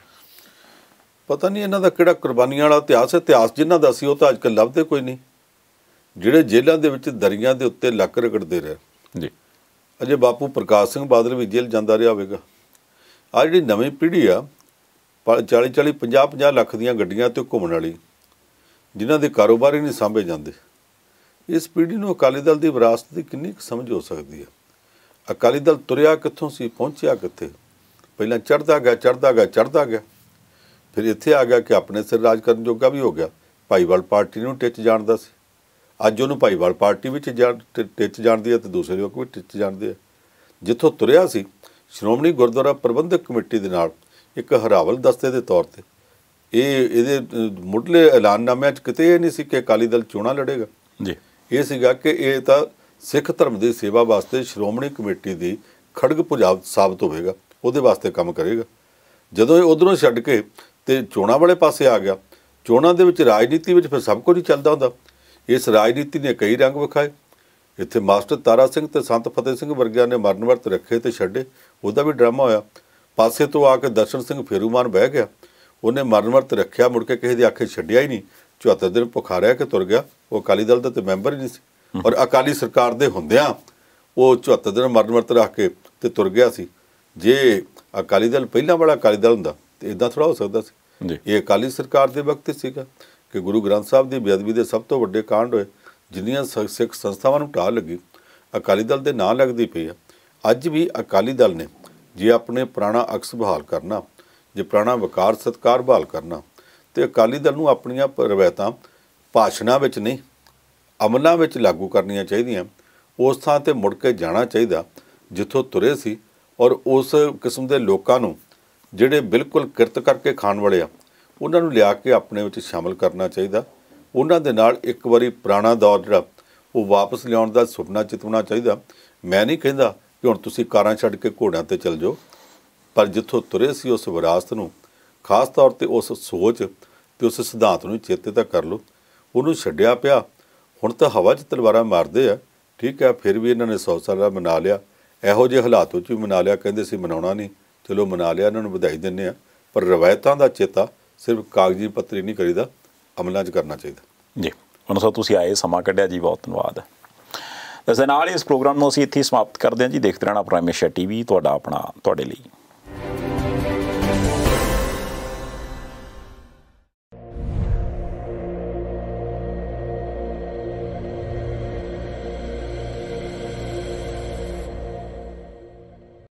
ਪਤਾ ਨਹੀਂ ਇਹਨਾਂ ਦਾ ਕਿਹੜਾ ਕੁਰਬਾਨੀ ਵਾਲਾ ਇਤਿਹਾਸ ਹੈ ਇਤਿਹਾਸ ਜਿਨ੍ਹਾਂ ਦਾ ਸੀ ਉਹ ਤਾਂ ਅੱਜ ਕੱਲ੍ਹ ਲੱਭਦੇ ਕੋਈ ਨਹੀਂ ਜਿਹੜੇ ਜੇਲ੍ਹਾਂ ਦੇ ਵਿੱਚ ਦਰਿਆ ਦੇ ਉੱਤੇ ਲੱਕ ਰਗੜਦੇ ਰਹੇ ਜੀ ਅਜੇ ਬਾਪੂ ਪ੍ਰਕਾਸ਼ ਸਿੰਘ ਬਾਦਲ ਵੀ ਜੇਲ੍ਹ ਜਾਂਦਾ ਰਿਹਾ ਹੋਵੇਗਾ ਆ ਜਿਹੜੀ ਨਵੀਂ ਪੀੜ੍ਹੀ ਆ 40 40 50 50 ਲੱਖ ਦੀਆਂ ਗੱਡੀਆਂ ਤੇ ਘੁੰਮਣ ਵਾਲੀ ਜਿਨ੍ਹਾਂ ਦੇ ਕਾਰੋਬਾਰ ਹੀ ਨਹੀਂ ਸਾਂਭੇ ਜਾਂਦੇ ਇਸ ਪੀੜ੍ਹੀ ਨੂੰ ਅਕਾਲੀ ਦਲ ਦੀ ਵਿਰਾਸਤ ਦੀ ਕਿੰਨੀ ਕੁ ਸਮਝ ਹੋ ਸਕਦੀ ਹੈ ਅਕਾਲੀ ਦਲ ਤੁਰਿਆ ਕਿੱਥੋਂ ਸੀ ਪਹੁੰਚਿਆ ਕਿੱਥੇ ਪਹਿਲਾਂ ਚੜਦਾ ਗਿਆ ਚੜਦਾ ਗਿਆ ਚੜਦਾ ਗਿਆ ਫਿਰ ਇੱਥੇ ਆ ਗਿਆ ਕਿ ਆਪਣੇ ਸਿਰ ਰਾਜ ਕਰਨ ਜੋਗਾ ਵੀ ਹੋ ਗਿਆ ਭਾਈਵਾਲ ਪਾਰਟੀ ਨੂੰ ਟਿੱਚ ਜਾਣਦਾ ਸੀ ਅੱਜ ਉਹਨੂੰ ਭਾਈਵਾਲ ਪਾਰਟੀ ਵਿੱਚ ਟਿੱਚ ਜਾਣਦੀ ਹੈ ਤੇ ਦੂਸਰੇ ਲੋਕ ਵੀ ਟਿੱਚ ਜਾਣਦੇ ਆ ਜਿੱਥੋਂ ਤੁਰਿਆ ਸੀ ਸ਼੍ਰੋਮਣੀ ਗੁਰਦੁਆਰਾ ਪ੍ਰਬੰਧਕ ਕਮੇਟੀ ਦੇ ਨਾਲ ਇੱਕ ਹਰਾਵਲ ਦਸਤੇ ਦੇ ਤੌਰ ਤੇ ਇਹ ਇਹਦੇ ਮੁੱਢਲੇ ਐਲਾਨਨਾਮੇ 'ਚ ਕਿਤੇ ਇਹ ਨਹੀਂ ਸੀ ਕਿ ਅਕਾਲੀ ਦਲ ਚੋਣਾਂ ਲੜੇਗਾ ਜੀ ਇਹ ਸੀਗਾ ਕਿ ਇਹ ਤਾਂ ਸਿੱਖ ਧਰਮ ਦੀ ਸੇਵਾ ਵਾਸਤੇ ਸ਼੍ਰੋਮਣੀ ਕਮੇਟੀ ਦੀ ਖੜਗ ਪੁਜਾਬ ਸਾਬਤ ਹੋਵੇਗਾ ਉਹਦੇ ਵਾਸਤੇ ਕੰਮ ਕਰੇਗਾ ਜਦੋਂ ਇਹ ਉਧਰੋਂ ਛੱਡ ਕੇ ਤੇ ਚੋਣਾਂ ਵਾਲੇ ਪਾਸੇ ਆ ਗਿਆ ਚੋਣਾਂ ਦੇ ਵਿੱਚ ਰਾਜਨੀਤੀ ਵਿੱਚ ਫਿਰ ਸਭ ਕੁਝ ਹੀ ਚੱਲਦਾ ਹੁੰਦਾ ਇਸ ਰਾਜਨੀਤੀ ਨੇ ਕਈ ਰੰਗ ਵਿਖਾਏ ਇੱਥੇ ਮਾਸਟਰ ਤਾਰਾ ਸਿੰਘ ਤੇ ਸੰਤ ਫਤਿਹ ਸਿੰਘ ਵਰਗਿਆਂ ਨੇ ਮਰਨ ਵਰਤ ਰੱਖੇ ਤੇ ਛੱਡੇ ਉਹਦਾ ਵੀ ਡਰਾਮਾ ਹੋਇਆ ਪਾਸੇ ਤੋਂ ਆ ਕੇ ਦਰਸ਼ਨ ਸਿੰਘ ਫੇਰੂਮਾਨ ਬਹਿ ਗਿਆ ਉਹਨੇ ਮਰਨ ਵਰਤ ਰੱਖਿਆ ਮੁੜ ਕੇ ਕਿਸੇ ਦੀ ਅੱਖੇ ਛੱਡਿਆ ਹੀ ਨਹੀਂ 74 ਦਿਨ ਭੁੱਖਾ ਰਹਿ ਕੇ ਤੁਰ ਗਿਆ ਉਹ ਅਕਾਲੀ ਦਲ ਦਾ ਤੇ ਮੈਂਬਰ ਹੀ ਨਹੀਂ ਸੀ ਔਰ ਅਕਾਲੀ ਸਰਕਾਰ ਦੇ ਹੁੰਦਿਆਂ ਉਹ 74 ਦਿਨ ਮਰਨ ਵਰਤ ਰੱਖ ਕੇ ਤੇ ਤੁਰ ਗਿਆ ਸੀ ਜੇ ਅਕਾਲੀ ਦਲ ਪਹਿਲਾਂ ਵਾਲਾ ਅਕਾਲੀ ਦਲ ਹੁੰਦਾ ਤੇ ਇਦਾਂ ਥੋੜਾ ਹੋ ਸਕਦਾ ਸੀ ਇਹ ਅਕਾਲੀ ਸਰਕਾਰ ਦੇ ਵਕਤ ਸੀਗਾ ਕਿ ਗੁਰੂ ਗ੍ਰੰਥ ਸਾਹਿਬ ਦੀ ਬੇਅਦਬੀ ਦੇ ਸਭ ਤੋਂ ਵੱਡੇ ਕਾਂਡ ਹੋਏ ਜਿੰਨੀਆਂ ਸਿੱਖ ਸੰਸਥਾਵਾਂ ਨੂੰ ਢਾਹ ਲੱਗੀ ਅਕਾਲੀ ਦਲ ਦੇ ਨਾਂ ਲੱਗਦੀ ਪਈ ਆ ਅੱਜ ਵੀ ਅਕਾਲੀ ਦਲ ਨੇ ਜੇ ਆਪਣੇ ਪੁਰਾਣਾ ਅਕਸ ਬਹਾਲ ਕਰਨਾ ਜੇ ਪੁਰਾਣਾ ਵਕਾਰ ਸਤਕਾਰ ਬਹਾਲ ਕਰਨਾ ਤੇ ਅਕਾਲੀ ਦਲ ਨੂੰ ਆਪਣੀਆਂ ਰਵਾਇਤਾਂ ਭਾਸ਼ਣਾ ਵਿੱਚ ਨਹੀਂ ਅਮਲਾਂ ਵਿੱਚ ਲਾਗੂ ਕਰਨੀਆਂ ਚਾਹੀਦੀਆਂ ਉਸ ਥਾਂ ਤੇ ਮੁੜ ਕੇ ਜਾਣਾ ਚਾਹੀਦਾ ਜਿੱਥੋਂ ਤੁਰੇ ਸੀ ਔਰ ਉਸ ਕਿਸਮ ਦੇ ਲੋਕਾਂ ਨੂੰ ਜਿਹੜੇ ਬਿਲਕੁਲ ਕਿਰਤ ਕਰਕੇ ਖਾਣ ਵਾਲੇ ਆ ਉਹਨਾਂ ਨੂੰ ਲਿਆ ਕੇ ਆਪਣੇ ਵਿੱਚ ਸ਼ਾਮਲ ਕਰਨਾ ਚਾਹੀਦਾ ਉਹਨਾਂ ਦੇ ਨਾਲ ਇੱਕ ਵਾਰੀ ਪੁਰਾਣਾ ਦੌਰ ਜਿਹੜਾ ਉਹ ਵਾਪਸ ਲਿਆਉਣ ਦਾ ਸੁਪਨਾ ਚਿਤਵਣਾ ਚਾਹੀਦਾ ਮੈਂ ਨਹੀਂ ਕਹਿੰਦਾ ਕਿ ਹੁਣ ਤੁਸੀਂ ਕਾਰਾਂ ਛੱਡ ਕੇ ਘੋੜਿਆਂ ਤੇ ਚੱਲ ਜਾਓ ਪਰ ਜਿੱਥੋਂ ਤੁਰੇ ਸੀ ਉਸ ਵਿਰਾਸਤ ਨੂੰ ਖਾਸ ਤੌਰ ਤੇ ਉਸ ਸੋਚ ਤੇ ਉਸ ਸਿਧਾਂਤ ਨੂੰ ਚੇਤੇ ਤਾਂ ਕਰ ਲਓ ਉਹਨੂੰ ਛੱਡਿਆ ਪਿਆ ਹੁਣ ਤਾਂ ਹਵਾ 'ਚ ਤਲਵਾਰਾਂ ਮਾਰਦੇ ਆ ਠੀਕ ਆ ਫਿਰ ਵੀ ਇਹਨਾਂ ਨੇ 100 ਸਾਲ ਦਾ ਮਨਾ ਲਿਆ ਇਹੋ ਜਿਹੇ ਹਾਲਾਤ ਵਿੱਚ ਵੀ ਮਨਾ ਲਿਆ ਕਹਿੰਦੇ ਸੀ ਮਨਾਉਣਾ ਨਹੀਂ ਚਲੋ ਮਨਾ ਲਿਆ ਇਹਨਾਂ ਨੂੰ ਵਧਾਈ ਦਿੰਨੇ ਆ ਪਰ ਰਵਾਇਤਾਂ ਦਾ ਚੇਤਾ ਸਿਰਫ ਕਾਗਜ਼ੀ ਪੱਤਰੀ ਨਹੀਂ ਕਰੀਦਾ ਅਮਲਾਂ 'ਚ ਕਰਨਾ ਚਾਹੀਦਾ ਜੀ ਹੁਣ ਸਾਹਿਬ ਤੁਸੀਂ ਆਏ ਸਮਾਂ ਕੱਢਿਆ ਜੀ ਬਹੁਤ ਧੰਨਵਾਦ ਇਸ ਨਾਲ ਇਸ ਪ੍ਰੋਗਰਾਮ ਨੂੰ ਅਸੀਂ ਇੱਥੇ ਸਮਾਪਤ ਕਰਦੇ ਹਾਂ ਜੀ ਦੇਖਦੇ ਰਹਿਣਾ ਪ੍ਰਾਈਮੇਸ਼ਾ ਟੀਵੀ ਤੁਹਾਡਾ ਆਪਣਾ ਤੁਹਾਡੇ ਲਈ